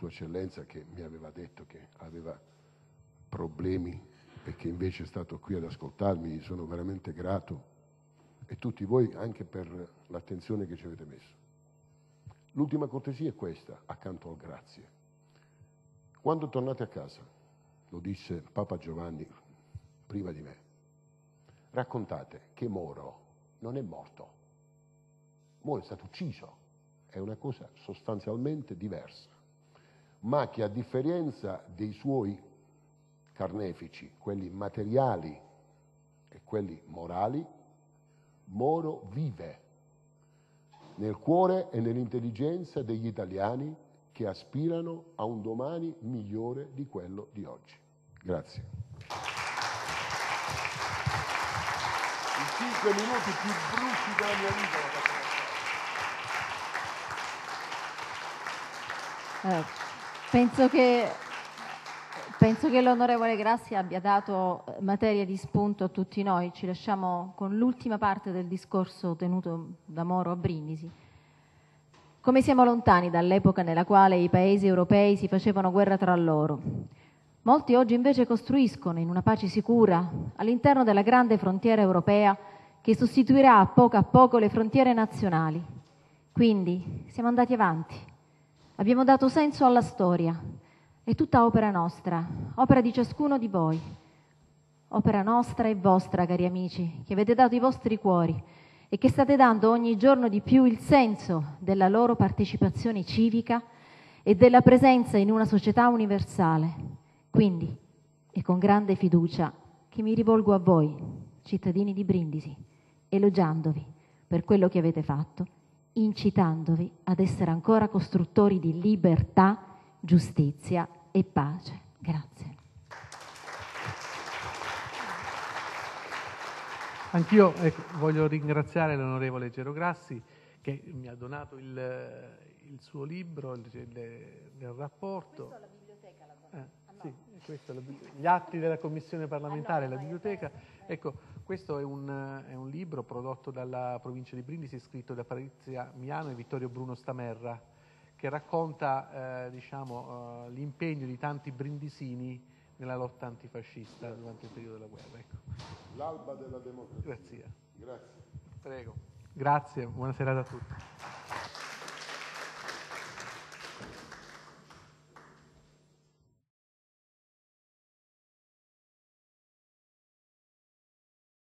sua Eccellenza che mi aveva detto che aveva problemi e che invece è stato qui ad ascoltarmi, sono veramente grato e tutti voi anche per l'attenzione che ci avete messo. L'ultima cortesia è questa, accanto al grazie. Quando tornate a casa, lo disse Papa Giovanni prima di me, raccontate che Moro non è morto, Moro è stato ucciso, è una cosa sostanzialmente diversa ma che a differenza dei suoi carnefici, quelli materiali e quelli morali, Moro vive nel cuore e nell'intelligenza degli italiani che aspirano a un domani migliore di quello di oggi. Grazie. I cinque minuti più brutti della mia vita. Allora, eh penso che, penso che l'onorevole Grassi abbia dato eh, materia di spunto a tutti noi. Ci lasciamo con l'ultima parte del discorso tenuto da Moro a Brindisi. Come siamo lontani dall'epoca nella quale i paesi europei si facevano guerra tra loro. Molti oggi invece costruiscono in una pace sicura all'interno della grande frontiera europea che sostituirà a poco a poco le frontiere nazionali. Quindi siamo andati avanti, Abbiamo dato senso alla storia. È tutta opera nostra, opera di ciascuno di voi. Opera nostra e vostra, cari amici, che avete dato i vostri cuori e che state dando ogni giorno di più il senso della loro partecipazione civica e della presenza in una società universale. Quindi, è con grande fiducia che mi rivolgo a voi, cittadini di Brindisi, elogiandovi per quello che avete fatto incitandovi ad essere ancora costruttori di libertà, giustizia e pace. Grazie. Anch'io ecco, voglio ringraziare l'onorevole Gero Grassi che mi ha donato il, il suo libro, il, il, il rapporto. Questo alla biblioteca la eh, ah, no. sì, questo, gli atti della commissione parlamentare, ah, no, la biblioteca. Eh, eh. Ecco, questo è un, è un, libro prodotto dalla provincia di Brindisi, scritto da Patrizia Miano e Vittorio Bruno Stamerra, che racconta eh, diciamo, eh, l'impegno di tanti brindisini nella lotta antifascista durante il periodo della guerra. Ecco. L'alba della democrazia. Grazie. Grazie. Prego. Grazie, buona serata a tutti.